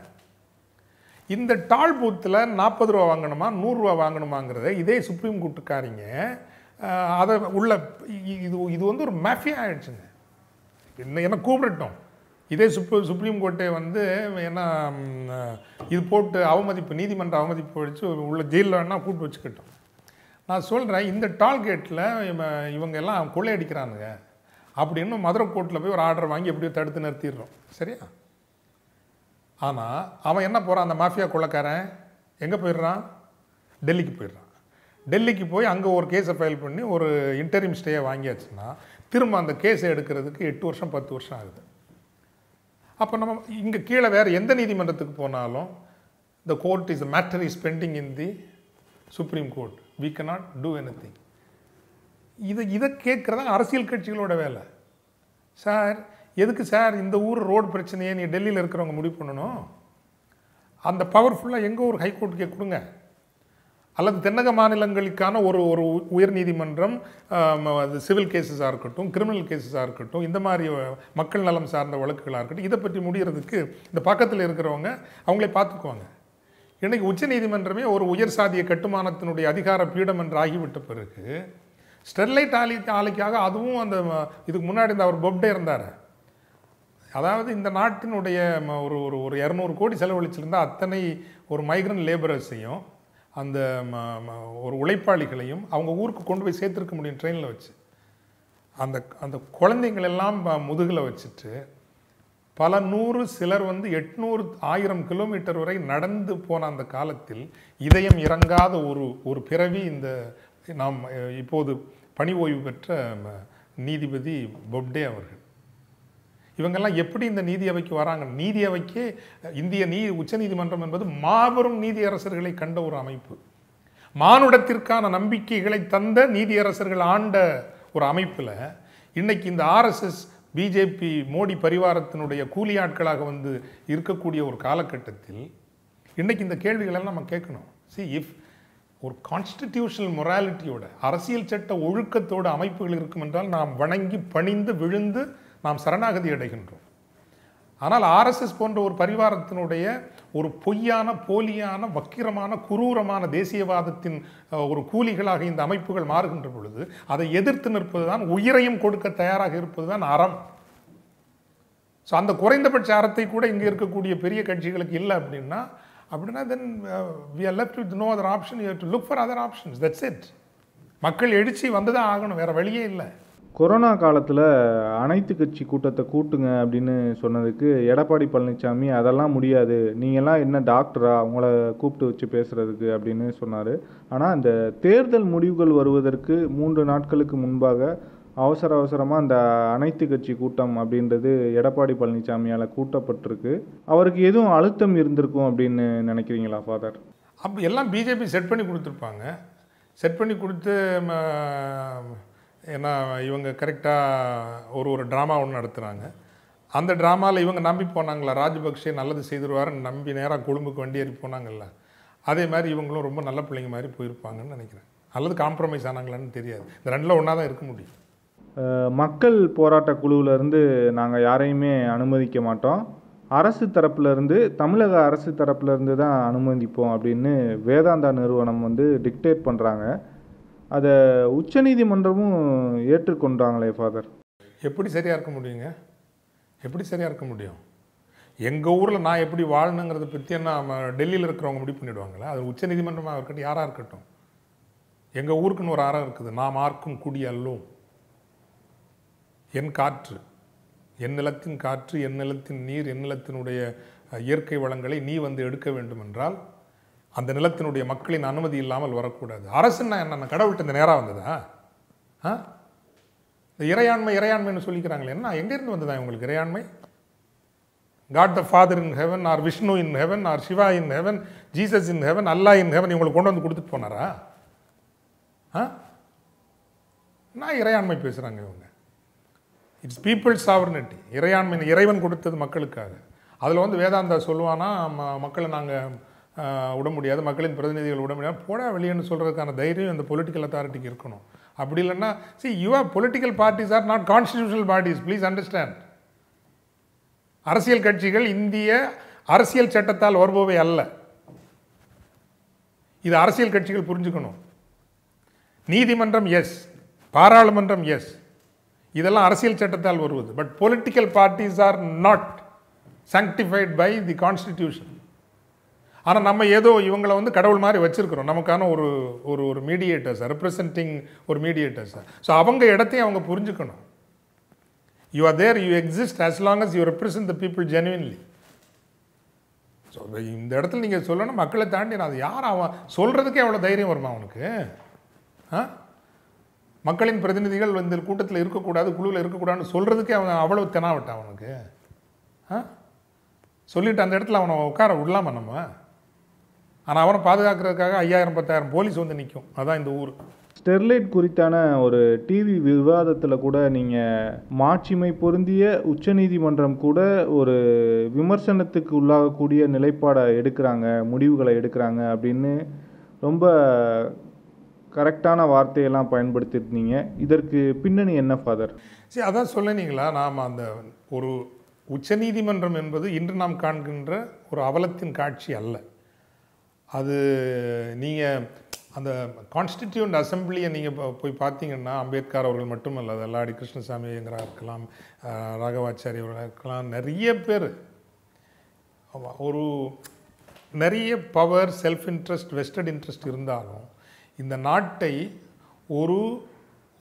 இந்த டால் பூத்தில் நாற்பது ரூபா வாங்கணுமா நூறுரூவா வாங்கணுமாங்கிறத இதே சுப்ரீம் கோர்ட்டுக்காரிங்க அதை உள்ள இது இது வந்து ஒரு மேஃபியா ஆகிடுச்சுங்க என்ன என்ன கூப்பிடட்டும் இதே சுப்ரீ சுப்ரீம் கோர்ட்டே வந்து ஏன்னா இது போட்டு அவமதிப்பு நீதிமன்ற அவமதிப்பு வச்சு உள்ள ஜெயிலில் வேணால் கூப்பிட்டு வச்சுக்கிட்டோம் நான் சொல்கிறேன் இந்த டால்கேட்டில் இவங்க எல்லாம் கொள்ளையடிக்கிறானுங்க அப்படின்னு மதுரை கோர்ட்டில் போய் ஒரு ஆர்டர் வாங்கி எப்படியோ தடுத்து நிறுத்திடுறோம் சரியா ஆனால் அவன் என்ன போகிறான் அந்த மாஃபியா கொள்ளக்காரன் எங்கே போயிடுறான் டெல்லிக்கு போயிடுறான் டெல்லிக்கு போய் அங்கே ஒரு கேஸை ஃபைல் பண்ணி ஒரு இன்டரிம் ஸ்டேயை வாங்கியாச்சுன்னா திரும்ப அந்த கேஸை எடுக்கிறதுக்கு எட்டு வருஷம் பத்து வருஷம் ஆகுது அப்போ நம்ம இங்கே கீழே வேறு எந்த நீதிமன்றத்துக்கு போனாலும் the court is matter is pending in the Supreme Court we cannot do anything இதை இதை கேட்குறதா அரசியல் கட்சிகளோட வேலை சார் எதுக்கு சார் இந்த ஊர் ரோடு பிரச்சனையை நீ டெல்லியில் இருக்கிறவங்க முடிவு பண்ணணும் அந்த பவர்ஃபுல்லாக எங்கள் ஒரு ஹைகோர்ட்டுக்கே கொடுங்க அல்லது தென்னக மாநிலங்களுக்கான ஒரு ஒரு உயர்நீதிமன்றம் சிவில் கேசஸாக இருக்கட்டும் கிரிமினல் கேசஸாக இருக்கட்டும் இந்த மாதிரி மக்கள் நலம் சார்ந்த வழக்குகளாக இருக்கட்டும் இதை பற்றி முடிகிறதுக்கு இந்த பக்கத்தில் இருக்கிறவங்க அவங்களே பார்த்துக்குவாங்க இன்றைக்கி உச்ச நீதிமன்றமே ஒரு உயர் சாதிய கட்டுமானத்தினுடைய அதிகார பீடம் என்று ஆகிவிட்ட பிறகு ஸ்டெர்லைட் ஆலை ஆலைக்காக அதுவும் அந்த இதுக்கு முன்னாடி இந்த அவர் பொப்டே இருந்தார் அதாவது இந்த நாட்டினுடைய ஒரு ஒரு ஒரு இரநூறு கோடி செலவழிச்சிருந்தா அத்தனை ஒரு மைக்ரன்ட் லேபரர்ஸையும் அந்த ஒரு உழைப்பாளிகளையும் அவங்க ஊருக்கு கொண்டு போய் சேர்த்துருக்க முடியும் ட்ரெயினில் வச்சு அந்த அந்த குழந்தைங்களெல்லாம் முதுகில் வச்சுட்டு பல நூறு சிலர் வந்து எட்நூறு ஆயிரம் கிலோமீட்டர் வரை நடந்து போன அந்த காலத்தில் இதயம் இறங்காத ஒரு ஒரு பிறவி இந்த நாம் இப்போது பணி ஓய்வு பெற்ற நீதிபதி பொப்டே அவர்கள் இவங்கெல்லாம் எப்படி இந்த நீதி அவைக்கு வராங்க நீதி அவைக்கே இந்திய நீ உச்சநீதிமன்றம் என்பது மாபெரும் நீதியரசர்களை கண்ட ஒரு அமைப்பு மானுடத்திற்கான நம்பிக்கைகளை தந்த நீதியரசர்கள் ஆண்ட ஒரு அமைப்பில் இன்னைக்கு இந்த ஆர்எஸ்எஸ் பிஜேபி மோடி பரிவாரத்தினுடைய கூலி ஆட்களாக வந்து இருக்கக்கூடிய ஒரு காலகட்டத்தில் இன்றைக்கி இந்த கேள்விகளெல்லாம் நம்ம கேட்கணும் சி இஃப் ஒரு கான்ஸ்டிடியூஷனல் மொராலிட்டியோட அரசியல் சட்ட ஒழுக்கத்தோட அமைப்புகள் இருக்கும் என்றால் நாம் வணங்கி பணிந்து விழுந்து நாம் சரணாகதி அடைகின்றோம் ஆனால் ஆர்எஸ்எஸ் போன்ற ஒரு பரிவாரத்தினுடைய ஒரு பொய்யான போலியான வக்கிரமான குரூரமான தேசியவாதத்தின் ஒரு கூலிகளாக இந்த அமைப்புகள் மாறுகின்ற பொழுது அதை எதிர்த்து நிற்பது தான் உயிரையும் கொடுக்க தயாராக இருப்பது தான் அறம் ஸோ அந்த குறைந்தபட்ச அறத்தை கூட இங்கே இருக்கக்கூடிய பெரிய கட்சிகளுக்கு இல்லை அப்படின்னா அப்படின்னா then we with no other option you to look for other options that's it மக்கள் எழுச்சி வந்து தான் ஆகணும் வேறு வழியே இல்லை கொரோனா காலத்தில் அனைத்து கட்சி கூட்டத்தை கூட்டுங்க அப்படின்னு சொன்னதுக்கு எடப்பாடி பழனிசாமி அதெல்லாம் முடியாது நீங்கள்லாம் என்ன டாக்டரா உங்களை கூப்பிட்டு வச்சு பேசுகிறதுக்கு அப்படின்னு சொன்னார் ஆனால் அந்த தேர்தல் முடிவுகள் வருவதற்கு மூன்று நாட்களுக்கு முன்பாக அவசர அவசரமாக அந்த அனைத்து கட்சி கூட்டம் அப்படின்றது எடப்பாடி பழனிசாமியால் கூட்டப்பட்டிருக்கு அவருக்கு எதுவும் அழுத்தம் இருந்திருக்கும் அப்படின்னு நினைக்கிறீங்களா ஃபாதர் அப்போ எல்லாம் பிஜேபி செட் பண்ணி கொடுத்துருப்பாங்க செட் பண்ணி கொடுத்து ஏன்னா இவங்க கரெக்டாக ஒரு ஒரு ட்ராமா ஒன்று நடத்துகிறாங்க அந்த ட்ராமாவில் இவங்க நம்பி போனாங்களா ராஜபக்சே நல்லது செய்திருவாருன்னு நம்பி நேராக கொழும்புக்கு வண்டி ஏறி போனாங்கல்ல அதே மாதிரி இவங்களும் ரொம்ப நல்ல பிள்ளைங்க மாதிரி போயிருப்பாங்கன்னு நினைக்கிறேன் அல்லது காம்ப்ரமைஸ் ஆனாங்களான்னு தெரியாது இந்த ரெண்டில் ஒன்றா தான் இருக்க முடியும் மக்கள் போராட்ட குழுவிலேருந்து நாங்கள் யாரையுமே அனுமதிக்க மாட்டோம் அரசு தரப்புலேருந்து தமிழக அரசு தரப்புலேருந்து தான் அனுமதிப்போம் அப்படின்னு வேதாந்தா நிறுவனம் வந்து டிக்டேட் பண்ணுறாங்க அதை உச்சநீதிமன்றமும் ஏற்றுக்கொண்டாங்களே ஃபாதர் எப்படி சரியாக இருக்க முடியுங்க எப்படி சரியாக இருக்க முடியும் எங்கள் ஊரில் நான் எப்படி வாழணுங்கிறத பற்றி என்ன டெல்லியில் இருக்கிறவங்க முடிவு பண்ணிவிடுவாங்களே அது உச்சநீதிமன்றமாக இருக்கட்டும் யாராக இருக்கட்டும் எங்கள் ஊருக்குன்னு ஒரு அறம் இருக்குது நாம் ஆர்க்கும் குடி அல்லும் என் காற்று என் நிலத்தின் காற்று என் நிலத்தின் நீர் என் நிலத்தினுடைய இயற்கை வளங்களை நீ வந்து எடுக்க வேண்டும் என்றால் அந்த நிலத்தினுடைய மக்களின் அனுமதி இல்லாமல் வரக்கூடாது அரசுன்னா என்ன கடவுள்கிட்ட இந்த நேராக வந்ததா ஆ இந்த இறையாண்மை இறையாண்மைன்னு சொல்லிக்கிறாங்களே என்ன எங்கேருந்து வந்ததா உங்களுக்கு இறையாண்மை God the Father in heaven or Vishnu in heaven or Shiva in heaven Jesus in heaven Allah in heaven இவங்களுக்கு கொண்டு வந்து கொடுத்துட்டு போனாரா ஆ நான் இறையாண்மை பேசுகிறாங்க இவங்க இட்ஸ் பீப்புள் சாவர்னிட்டி இறையாண்மை இறைவன் கொடுத்தது மக்களுக்காக அதில் வந்து வேதாந்தா சொல்லுவான்னா மக்களை நாங்கள் விட முடியாது மக்களின் பிரதிநிதிகள் விட முடியாது போடா வெளியேன்னு சொல்கிறதுக்கான தைரியம் இந்த பொலிட்டிக்கல் அத்தாரிட்டிக்கு இருக்கணும் அப்படி இல்லைன்னா see your political parties are not constitutional parties please understand அரசியல் கட்சிகள் இந்திய அரசியல் சட்டத்தால் வருபவை அல்ல இது அரசியல் கட்சிகள் புரிஞ்சுக்கணும் நீதிமன்றம் எஸ் பாராளுமன்றம் எஸ் இதெல்லாம் அரசியல் சட்டத்தால் வருவது but political parties are not sanctified by the constitution ஆனால் நம்ம ஏதோ இவங்களை வந்து கடவுள் மாதிரி வச்சுருக்கிறோம் நமக்கான ஒரு ஒரு ஒரு சார் ரெப்ரசன்டிங் ஒரு சார் ஸோ அவங்க இடத்தையும் அவங்க புரிஞ்சுக்கணும் you are there you exist as long as you represent the people genuinely so இந்த இடத்துல நீங்கள் சொல்லணும் மக்களை தாண்டி நான் அது யார் அவன் சொல்கிறதுக்கே அவ்வளோ தைரியம் வருமா அவனுக்கு ஆ மக்களின் பிரதிநிதிகள் வந்து கூட்டத்தில் இருக்கக்கூடாது குழுவில் இருக்கக்கூடாதுன்னு சொல்கிறதுக்கே அவன் அவ்வளோ தினாவட்டான் அவனுக்கு ஆ சொல்லிவிட்டு அந்த இடத்துல அவனை உட்கார விடலாமா நம்ம ஆனால் அவரை பாதுகாக்கிறதுக்காக ஐயாயிரம் பத்தாயிரம் போலீஸ் வந்து நிற்கும் அதான் இந்த ஊர் ஸ்டெர்லைட் குறித்தான ஒரு டிவி விவாதத்தில் கூட நீங்கள் மாட்சிமை பொருந்திய உச்சநீதிமன்றம் கூட ஒரு விமர்சனத்துக்கு உள்ளாகக்கூடிய நிலைப்பாடை எடுக்கிறாங்க முடிவுகளை எடுக்கிறாங்க அப்படின்னு ரொம்ப கரெக்டான வார்த்தையெல்லாம் பயன்படுத்திருந்தீங்க இதற்கு பின்னணி என்ன ஃபாதர் சரி அதான் சொல்லினீங்களா நாம் அந்த ஒரு உச்சநீதிமன்றம் என்பது இன்று நாம் காண்கின்ற ஒரு அவலத்தின் காட்சி அல்ல அது நீங்கள் அந்த கான்ஸ்டிடியூண்ட் அசம்பிளியை நீங்கள் போய் பார்த்தீங்கன்னா அம்பேத்கர் அவர்கள் மட்டுமல்ல அல்லாடி கிருஷ்ணசாமி கிருஷ்ணசாமிங்கிறாக இருக்கலாம் ராகவாச்சாரி அவர்களாக இருக்கலாம் நிறைய பேர் ஒரு நிறைய power self interest vested interest இருந்தாலும் இந்த நாட்டை ஒரு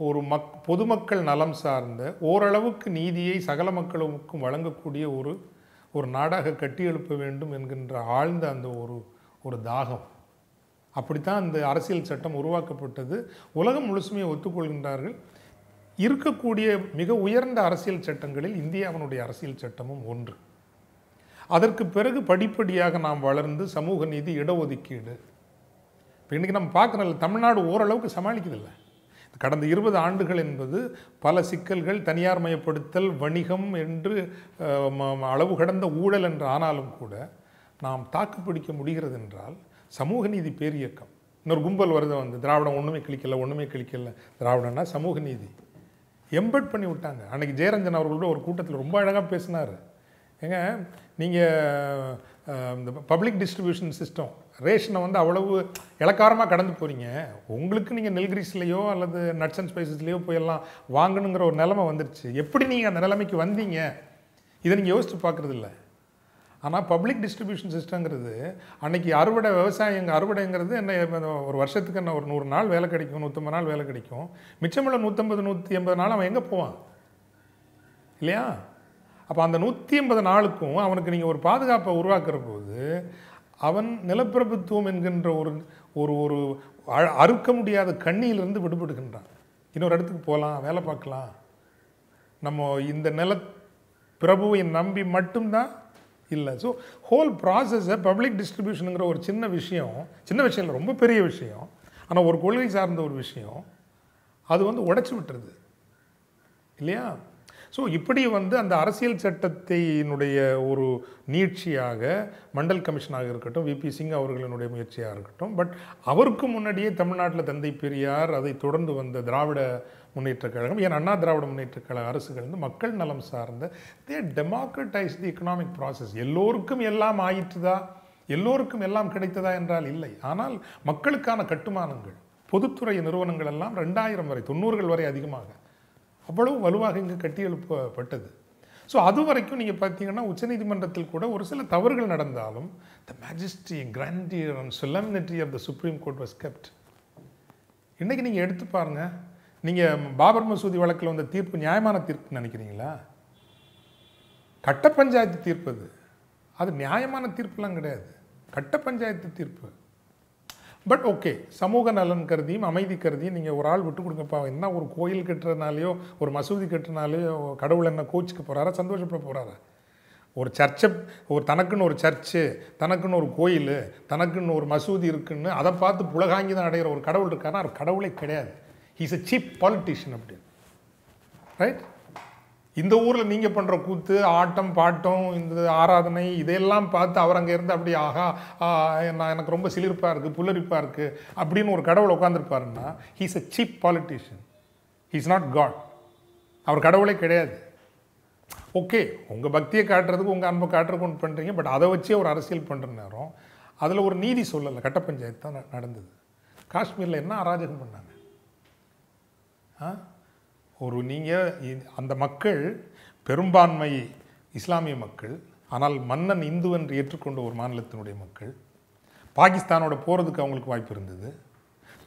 ஒரு மக் பொதுமக்கள் நலம் சார்ந்த ஓரளவுக்கு நீதியை சகல மக்களுக்கும் வழங்கக்கூடிய ஒரு ஒரு நாடாக கட்டியெழுப்ப வேண்டும் என்கின்ற ஆழ்ந்த அந்த ஒரு ஒரு தாகம் அப்படித்தான் இந்த அரசியல் சட்டம் உருவாக்கப்பட்டது உலகம் முழுசுமே ஒத்துக்கொள்கின்றார்கள் இருக்கக்கூடிய மிக உயர்ந்த அரசியல் சட்டங்களில் இந்தியாவினுடைய அரசியல் சட்டமும் ஒன்று அதற்கு பிறகு படிப்படியாக நாம் வளர்ந்து சமூக நீதி இடஒதுக்கீடு இப்போ இன்றைக்கி நம்ம பார்க்குறோம்ல தமிழ்நாடு ஓரளவுக்கு சமாளிக்கதில்லை கடந்த இருபது ஆண்டுகள் என்பது பல சிக்கல்கள் தனியார் மயப்படுத்தல் வணிகம் என்று அளவு கடந்த ஊழல் என்று ஆனாலும் கூட நாம் தாக்குப்பிடிக்க முடிகிறது என்றால் சமூக நீதி பேர் இயக்கம் இன்னொரு கும்பல் வருது வந்து திராவிடம் ஒன்றுமே கிளிக்கல ஒன்றுமே கிளிக்கல திராவிடம்னா சமூக நீதி எம்பெட் பண்ணி விட்டாங்க அன்றைக்கி ஜெயரஞ்சன் அவர்களோட ஒரு கூட்டத்தில் ரொம்ப அழகாக பேசினார் ஏங்க நீங்கள் இந்த பப்ளிக் டிஸ்ட்ரிபியூஷன் சிஸ்டம் ரேஷனை வந்து அவ்வளவு இலக்காரமாக கடந்து போகிறீங்க உங்களுக்கு நீங்கள் நெல்கிரிஸ்லேயோ அல்லது நட்ஸ் அண்ட் ஸ்பைசஸ்லேயோ போயெல்லாம் வாங்கணுங்கிற ஒரு நிலமை வந்துருச்சு எப்படி நீங்கள் அந்த நிலைமைக்கு வந்தீங்க இதை நீங்கள் யோசித்து பார்க்குறதில்லை ஆனால் பப்ளிக் டிஸ்ட்ரிபியூஷன் சிஸ்டங்கிறது அன்றைக்கி அறுவடை எங்கள் அறுவடைங்கிறது என்ன ஒரு வருஷத்துக்கு என்ன ஒரு நூறு நாள் வேலை கிடைக்கும் நூற்றம்பது நாள் வேலை கிடைக்கும் மிச்சமுள்ள நூற்றம்பது நூற்றி எண்பது நாள் அவன் எங்கே போவான் இல்லையா அப்போ அந்த நூற்றி எண்பது நாளுக்கும் அவனுக்கு நீங்கள் ஒரு பாதுகாப்பை உருவாக்குற போது அவன் நிலப்பிரபுத்துவம் என்கின்ற ஒரு ஒரு ஒரு அறுக்க முடியாத கண்ணியிலிருந்து விடுபடுகின்றான் இன்னொரு இடத்துக்கு போகலாம் வேலை பார்க்கலாம் நம்ம இந்த நில பிரபுவை நம்பி மட்டும்தான் இல்லை ஸோ ஹோல் ப்ராசஸை பப்ளிக் டிஸ்ட்ரிபியூஷனுங்கிற ஒரு சின்ன விஷயம் சின்ன விஷயம் இல்லை ரொம்ப பெரிய விஷயம் ஆனால் ஒரு கொள்கை சார்ந்த ஒரு விஷயம் அது வந்து உடச்சி விட்டுருது இல்லையா ஸோ இப்படி வந்து அந்த அரசியல் சட்டத்தினுடைய ஒரு நீட்சியாக மண்டல் கமிஷனாக இருக்கட்டும் விபி சிங் அவர்களினுடைய முயற்சியாக இருக்கட்டும் பட் அவருக்கு முன்னாடியே தமிழ்நாட்டில் தந்தை பெரியார் அதை தொடர்ந்து வந்த திராவிட முன்னேற்ற கழகம் ஏன் அண்ணா திராவிட முன்னேற்ற கழக அரசுகள் வந்து மக்கள் நலம் சார்ந்த they democratise the economic process எல்லோருக்கும் எல்லாம் ஆயிற்றுதா எல்லோருக்கும் எல்லாம் கிடைத்ததா என்றால் இல்லை ஆனால் மக்களுக்கான கட்டுமானங்கள் பொதுத்துறை நிறுவனங்கள் எல்லாம் ரெண்டாயிரம் வரை தொண்ணூறுகள் வரை அதிகமாக அவ்வளவு வலுவாக இங்கு கட்டியெழுப்பப்பட்டது ஸோ அது வரைக்கும் நீங்கள் பார்த்தீங்கன்னா உச்சநீதிமன்றத்தில் கூட ஒரு சில தவறுகள் நடந்தாலும் the majesty grandeur and solemnity of the Supreme Court was kept இன்றைக்கி நீங்கள் எடுத்து பாருங்கள் நீங்கள் பாபர் மசூதி வழக்கில் வந்த தீர்ப்பு நியாயமான தீர்ப்புன்னு நினைக்கிறீங்களா கட்ட பஞ்சாயத்து தீர்ப்பு அது அது நியாயமான தீர்ப்புலாம் கிடையாது கட்ட பஞ்சாயத்து தீர்ப்பு பட் ஓகே சமூக நலன் கருதியும் அமைதி கருதியும் நீங்கள் ஒரு ஆள் விட்டு கொடுங்கப்பா என்ன ஒரு கோயில் கட்டுறதுனாலையோ ஒரு மசூதி கட்டுறதுனாலையோ கடவுள் என்ன கோச்சிக்க போகிறாரா சந்தோஷப்பட போகிறாரா ஒரு சர்ச்சை ஒரு தனக்குன்னு ஒரு சர்ச்சு தனக்குன்னு ஒரு கோயில் தனக்குன்னு ஒரு மசூதி இருக்குன்னு அதை பார்த்து புலகாங்கி தான் அடைகிற ஒரு கடவுள் இருக்காருன்னா அவர் கடவுளே கிடையாது ஹீஸ் அ சீப் பாலிட்டிஷியன் அப்படின்னு ரைட் இந்த ஊரில் நீங்கள் பண்ணுற கூத்து ஆட்டம் பாட்டம் இந்த ஆராதனை இதையெல்லாம் பார்த்து அவர் அங்கே இருந்து அப்படி ஆகா நான் எனக்கு ரொம்ப சிலிர்ப்பாக இருக்குது புல்லரிப்பாக இருக்குது அப்படின்னு ஒரு கடவுளை உட்காந்துருப்பாருன்னா he's a cheap politician he's not God அவர் கடவுளே கிடையாது ஓகே உங்கள் பக்தியை காட்டுறதுக்கு உங்கள் அன்பை காட்டுறதுக்கு ஒன்று பண்ணுறீங்க பட் அதை வச்சே ஒரு அரசியல் பண்ணுற நேரம் அதில் ஒரு நீதி சொல்லலை கட்ட பஞ்சாயத்து தான் நடந்தது காஷ்மீரில் என்ன அராஜகம் பண்ணாங்க ஒரு நீங்கள் அந்த மக்கள் பெரும்பான்மை இஸ்லாமிய மக்கள் ஆனால் மன்னன் இந்து என்று ஏற்றுக்கொண்ட ஒரு மாநிலத்தினுடைய மக்கள் பாகிஸ்தானோட போகிறதுக்கு அவங்களுக்கு வாய்ப்பு இருந்தது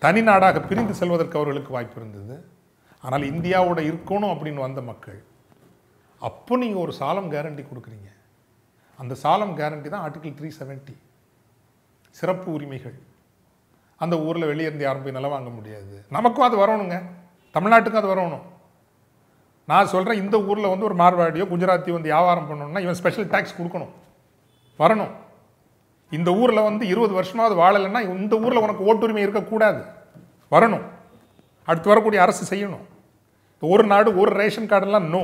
தனி நாடாக பிரிந்து செல்வதற்கு அவர்களுக்கு வாய்ப்பு இருந்தது ஆனால் இந்தியாவோட இருக்கணும் அப்படின்னு வந்த மக்கள் அப்போ நீங்கள் ஒரு சாலம் கேரண்டி கொடுக்குறீங்க அந்த சாலம் கேரண்டி தான் ஆர்டிகிள் த்ரீ செவன்ட்டி சிறப்பு உரிமைகள் அந்த ஊரில் வெளியே இருந்து யாரும் போய் நிலம் வாங்க முடியாது நமக்கும் அது வரணுங்க தமிழ்நாட்டுக்கும் அது வரணும் நான் சொல்கிறேன் இந்த ஊரில் வந்து ஒரு மார்வாடியோ குஜராத்தி வந்து வியாபாரம் பண்ணணும்னா இவன் ஸ்பெஷல் டேக்ஸ் கொடுக்கணும் வரணும் இந்த ஊரில் வந்து இருபது வருஷமாவது வாழலைன்னா இந்த ஊரில் உனக்கு ஓட்டுரிமை இருக்கக்கூடாது வரணும் அடுத்து வரக்கூடிய அரசு செய்யணும் ஒரு நாடு ஒரு ரேஷன் கார்டெல்லாம் நோ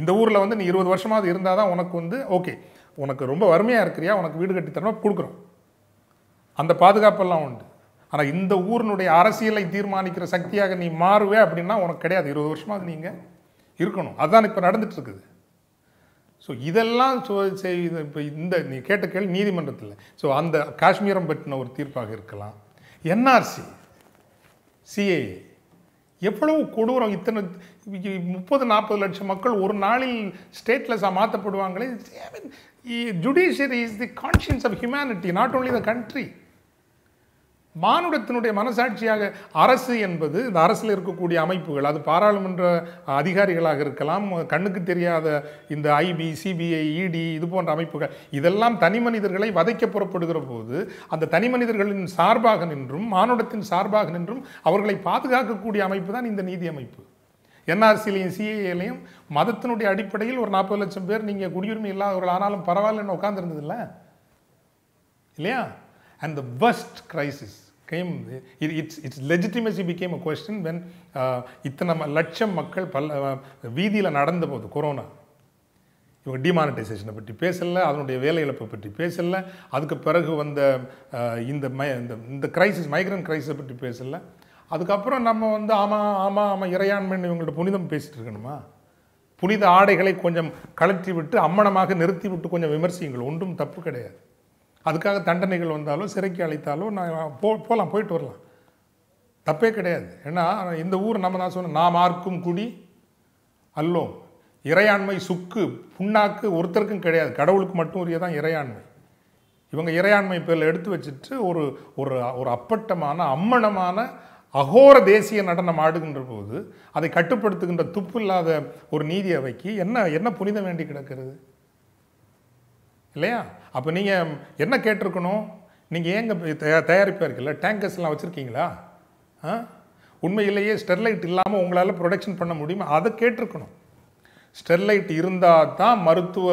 இந்த ஊரில் வந்து நீ இருபது வருஷமாவது இருந்தால் தான் உனக்கு வந்து ஓகே உனக்கு ரொம்ப வறுமையாக இருக்கிறியா உனக்கு வீடு கட்டி தரணும் கொடுக்குறோம் அந்த பாதுகாப்பெல்லாம் உண்டு ஆனால் இந்த ஊரினுடைய அரசியலை தீர்மானிக்கிற சக்தியாக நீ மாறுவே அப்படின்னா உனக்கு கிடையாது இருபது வருஷமாக நீங்கள் இருக்கணும் அதுதான் இப்போ நடந்துகிட்ருக்குது ஸோ இதெல்லாம் ஸோ இப்போ இந்த நீ கேட்ட கேள்வி நீதிமன்றத்தில் ஸோ அந்த காஷ்மீரம் பற்றின ஒரு தீர்ப்பாக இருக்கலாம் என்ஆர்சி சிஏ எவ்வளவு கொடூரம் இத்தனை முப்பது நாற்பது லட்சம் மக்கள் ஒரு நாளில் ஸ்டேட்லெஸ்ஸாக மாற்றப்படுவாங்களே judiciary is the conscience of humanity not only the country மானுடத்தினுடைய மனசாட்சியாக அரசு என்பது இந்த அரசில் இருக்கக்கூடிய அமைப்புகள் அது பாராளுமன்ற அதிகாரிகளாக இருக்கலாம் கண்ணுக்கு தெரியாத இந்த ஐபி சிபிஐ இடி இது போன்ற அமைப்புகள் இதெல்லாம் தனி மனிதர்களை வதைக்க புறப்படுகிற போது அந்த தனி மனிதர்களின் சார்பாக நின்றும் மானுடத்தின் சார்பாக நின்றும் அவர்களை பாதுகாக்கக்கூடிய அமைப்பு தான் இந்த நீதி அமைப்பு என்ஆர்சிலையும் சிஏஏலையும் மதத்தினுடைய அடிப்படையில் ஒரு நாற்பது லட்சம் பேர் நீங்கள் குடியுரிமை இல்லாதவர்கள் ஆனாலும் பரவாயில்லன்னு உட்காந்துருந்ததில்ல இல்லையா and the best crisis came இது it's it's legitimacy became a question when இத்தனை லட்சம் மக்கள் பல்ல வீதியில் நடந்த போது கொரோனா இவங்க டிமானடைசேஷனை பற்றி பேசலை அதனுடைய வேலை இழப்பை பற்றி பேசலை அதுக்கு பிறகு வந்த இந்த மை இந்த இந்த கிரைசிஸ் மைக்ரன் கிரைசிஸை பற்றி பேசலை அதுக்கப்புறம் நம்ம வந்து ஆமாம் ஆமாம் ஆமாம் இறையாண்மைன்னு இவங்கள்ட்ட புனிதம் பேசிகிட்டு இருக்கணுமா புனித ஆடைகளை கொஞ்சம் கலற்றி விட்டு அம்மனமாக நிறுத்தி விட்டு கொஞ்சம் விமர்சியுங்கள் ஒன்றும் தப்பு கிடையாது அதுக்காக தண்டனைகள் வந்தாலும் சிறைக்கு அழைத்தாலோ நான் போ போகலாம் போயிட்டு வரலாம் தப்பே கிடையாது ஏன்னா இந்த ஊர் நம்ம தான் சொன்னோம் நாம் ஆர்க்கும் குடி அல்லோம் இறையாண்மை சுக்கு புண்ணாக்கு ஒருத்தருக்கும் கிடையாது கடவுளுக்கு மட்டும் உரிய தான் இறையாண்மை இவங்க இறையாண்மை பேரில் எடுத்து வச்சுட்டு ஒரு ஒரு ஒரு அப்பட்டமான அம்மனமான அகோர தேசிய நடனம் ஆடுகின்ற போது அதை கட்டுப்படுத்துகின்ற துப்பு இல்லாத ஒரு நீதி அவைக்கு என்ன என்ன புனிதம் வேண்டி கிடக்கிறது இல்லையா அப்போ நீங்கள் என்ன கேட்டிருக்கணும் நீங்கள் ஏங்க தயாரிப்பாக இருக்குல்ல டேங்கர்ஸ்லாம் வச்சுருக்கீங்களா ஆ உண்மையிலேயே ஸ்டெர்லைட் இல்லாமல் உங்களால் ப்ரொடக்ஷன் பண்ண முடியுமா அதை கேட்டிருக்கணும் ஸ்டெர்லைட் இருந்தால் தான் மருத்துவ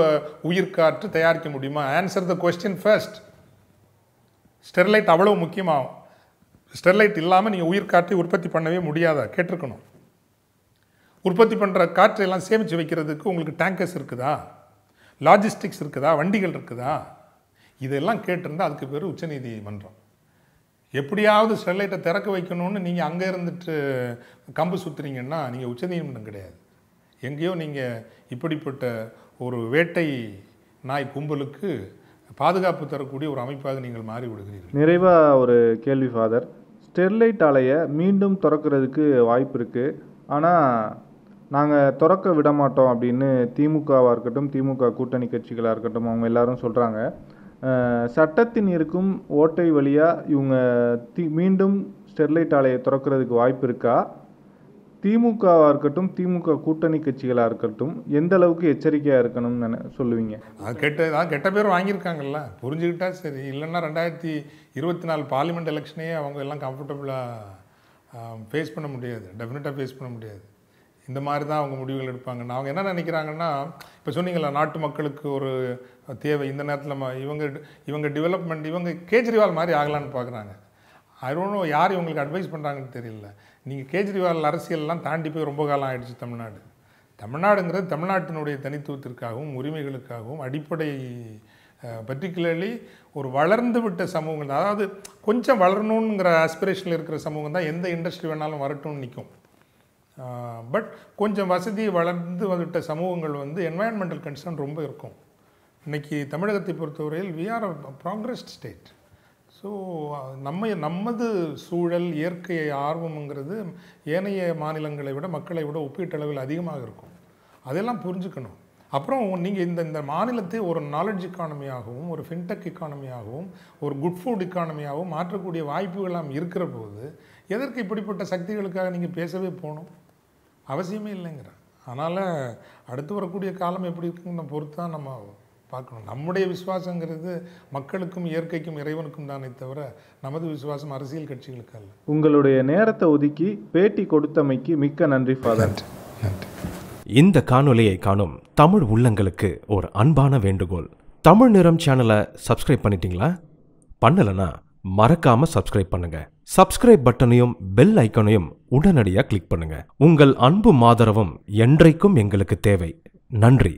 உயிர்காற்று தயாரிக்க முடியுமா answer the question first Sterlite அவ்வளோ முக்கியமாகும் ஸ்டெர்லைட் இல்லாமல் நீங்கள் உயிர்காற்றை உற்பத்தி பண்ணவே முடியாதா கேட்டிருக்கணும் உற்பத்தி பண்ணுற காற்றையெல்லாம் சேமித்து வைக்கிறதுக்கு உங்களுக்கு டேங்கர்ஸ் இருக்குதா லாஜிஸ்டிக்ஸ் இருக்குதா வண்டிகள் இருக்குதா இதெல்லாம் கேட்டிருந்தால் அதுக்கு பேர் உச்சநீதிமன்றம் எப்படியாவது ஸ்டெர்லைட்டை திறக்க வைக்கணும்னு நீங்கள் அங்கே இருந்துட்டு கம்பு சுற்றுறீங்கன்னா நீங்கள் உச்சநீதிமன்றம் கிடையாது எங்கேயோ நீங்கள் இப்படிப்பட்ட ஒரு வேட்டை நாய் கும்பலுக்கு பாதுகாப்பு தரக்கூடிய ஒரு அமைப்பாக நீங்கள் மாறி விடுகிறீர்கள் நிறைவாக ஒரு கேள்வி ஃபாதர் ஸ்டெர்லைட் ஆலையை மீண்டும் திறக்கிறதுக்கு வாய்ப்பு இருக்குது ஆனால் நாங்கள் திறக்க விட மாட்டோம் அப்படின்னு திமுகவாக இருக்கட்டும் திமுக கூட்டணி கட்சிகளாக இருக்கட்டும் அவங்க எல்லாரும் சொல்கிறாங்க சட்டத்தின் இருக்கும் ஓட்டை வழியாக இவங்க தி மீண்டும் ஸ்டெர்லைட் ஆலையை திறக்கிறதுக்கு வாய்ப்பு இருக்கா திமுகவாக இருக்கட்டும் திமுக கூட்டணி கட்சிகளாக இருக்கட்டும் எந்த அளவுக்கு எச்சரிக்கையாக இருக்கணும்னு நினை சொல்லுவீங்க கெட்ட அதான் கெட்ட பேர் வாங்கியிருக்காங்கல்ல புரிஞ்சுக்கிட்டா சரி இல்லைன்னா ரெண்டாயிரத்தி இருபத்தி நாலு பார்லிமெண்ட் எலெக்ஷனையே அவங்க எல்லாம் கம்ஃபர்டபுளாக ஃபேஸ் பண்ண முடியாது டெஃபினட்டாக ஃபேஸ் பண்ண முடியாது இந்த மாதிரி தான் அவங்க முடிவுகள் எடுப்பாங்க அவங்க என்ன நினைக்கிறாங்கன்னா இப்போ சொன்னீங்களா நாட்டு மக்களுக்கு ஒரு தேவை இந்த நேரத்தில் இவங்க இவங்க டெவலப்மெண்ட் இவங்க கேஜ்ரிவால் மாதிரி ஆகலான்னு பார்க்குறாங்க அருணும் யார் இவங்களுக்கு அட்வைஸ் பண்ணுறாங்கன்னு தெரியல நீங்கள் கேஜ்ரிவால் அரசியல்லாம் தாண்டி போய் ரொம்ப காலம் ஆகிடுச்சு தமிழ்நாடு தமிழ்நாடுங்கிறது தமிழ்நாட்டினுடைய தனித்துவத்திற்காகவும் உரிமைகளுக்காகவும் அடிப்படை பர்டிகுலர்லி ஒரு வளர்ந்து விட்ட சமூகங்கள் அதாவது கொஞ்சம் வளரணுங்கிற ஆஸ்பிரேஷனில் இருக்கிற சமூகம் தான் எந்த இண்டஸ்ட்ரி வேணாலும் வரட்டும்னு நிற்கும் பட் கொஞ்சம் வசதி வளர்ந்து வந்துவிட்ட சமூகங்கள் வந்து என்வாயன்மெண்டல் கன்சர்ன் ரொம்ப இருக்கும் இன்றைக்கி தமிழகத்தை பொறுத்தவரையில் we are a progressed state so நம்ம நமது சூழல் இயற்கை ஆர்வம்ங்கிறது ஏனைய மாநிலங்களை விட மக்களை விட ஒப்பீட்டளவில் அதிகமாக இருக்கும் அதெல்லாம் புரிஞ்சுக்கணும் அப்புறம் நீங்கள் இந்த இந்த மாநிலத்தை ஒரு நாலெட்ஜ் இக்கானமியாகவும் ஒரு ஃபின்டெக் இக்கானமியாகவும் ஒரு குட் ஃபுட் இக்கானமியாகவும் மாற்றக்கூடிய வாய்ப்புகள்லாம் இருக்கிற போது எதற்கு இப்படிப்பட்ட சக்திகளுக்காக நீங்கள் பேசவே போகணும் அவசியமே இல்லைங்கிறேன் அதனால் அடுத்து வரக்கூடிய காலம் எப்படி இருக்குன்னு பொறுத்து தான் நம்ம பார்க்கணும் நம்முடைய விசுவாசங்கிறது மக்களுக்கும் இயற்கைக்கும் இறைவனுக்கும் தானே தவிர நமது விசுவாசம் அரசியல் கட்சிகளுக்கு அல்ல உங்களுடைய நேரத்தை ஒதுக்கி பேட்டி கொடுத்தமைக்கு மிக்க நன்றி ஃபாதர் நன்றி இந்த காணொலியை காணும் தமிழ் உள்ளங்களுக்கு ஒரு அன்பான வேண்டுகோள் தமிழ் நிறம் சேனலை சப்ஸ்கிரைப் பண்ணிட்டீங்களா பண்ணலைன்னா மறக்காம சப்ஸ்கிரைப் பண்ணுங்க சப்ஸ்கிரைப் பட்டனையும் பெல் ஐக்கனையும் உடனடியாக கிளிக் பண்ணுங்க உங்கள் அன்பு மாதரவும் என்றைக்கும் எங்களுக்கு தேவை நன்றி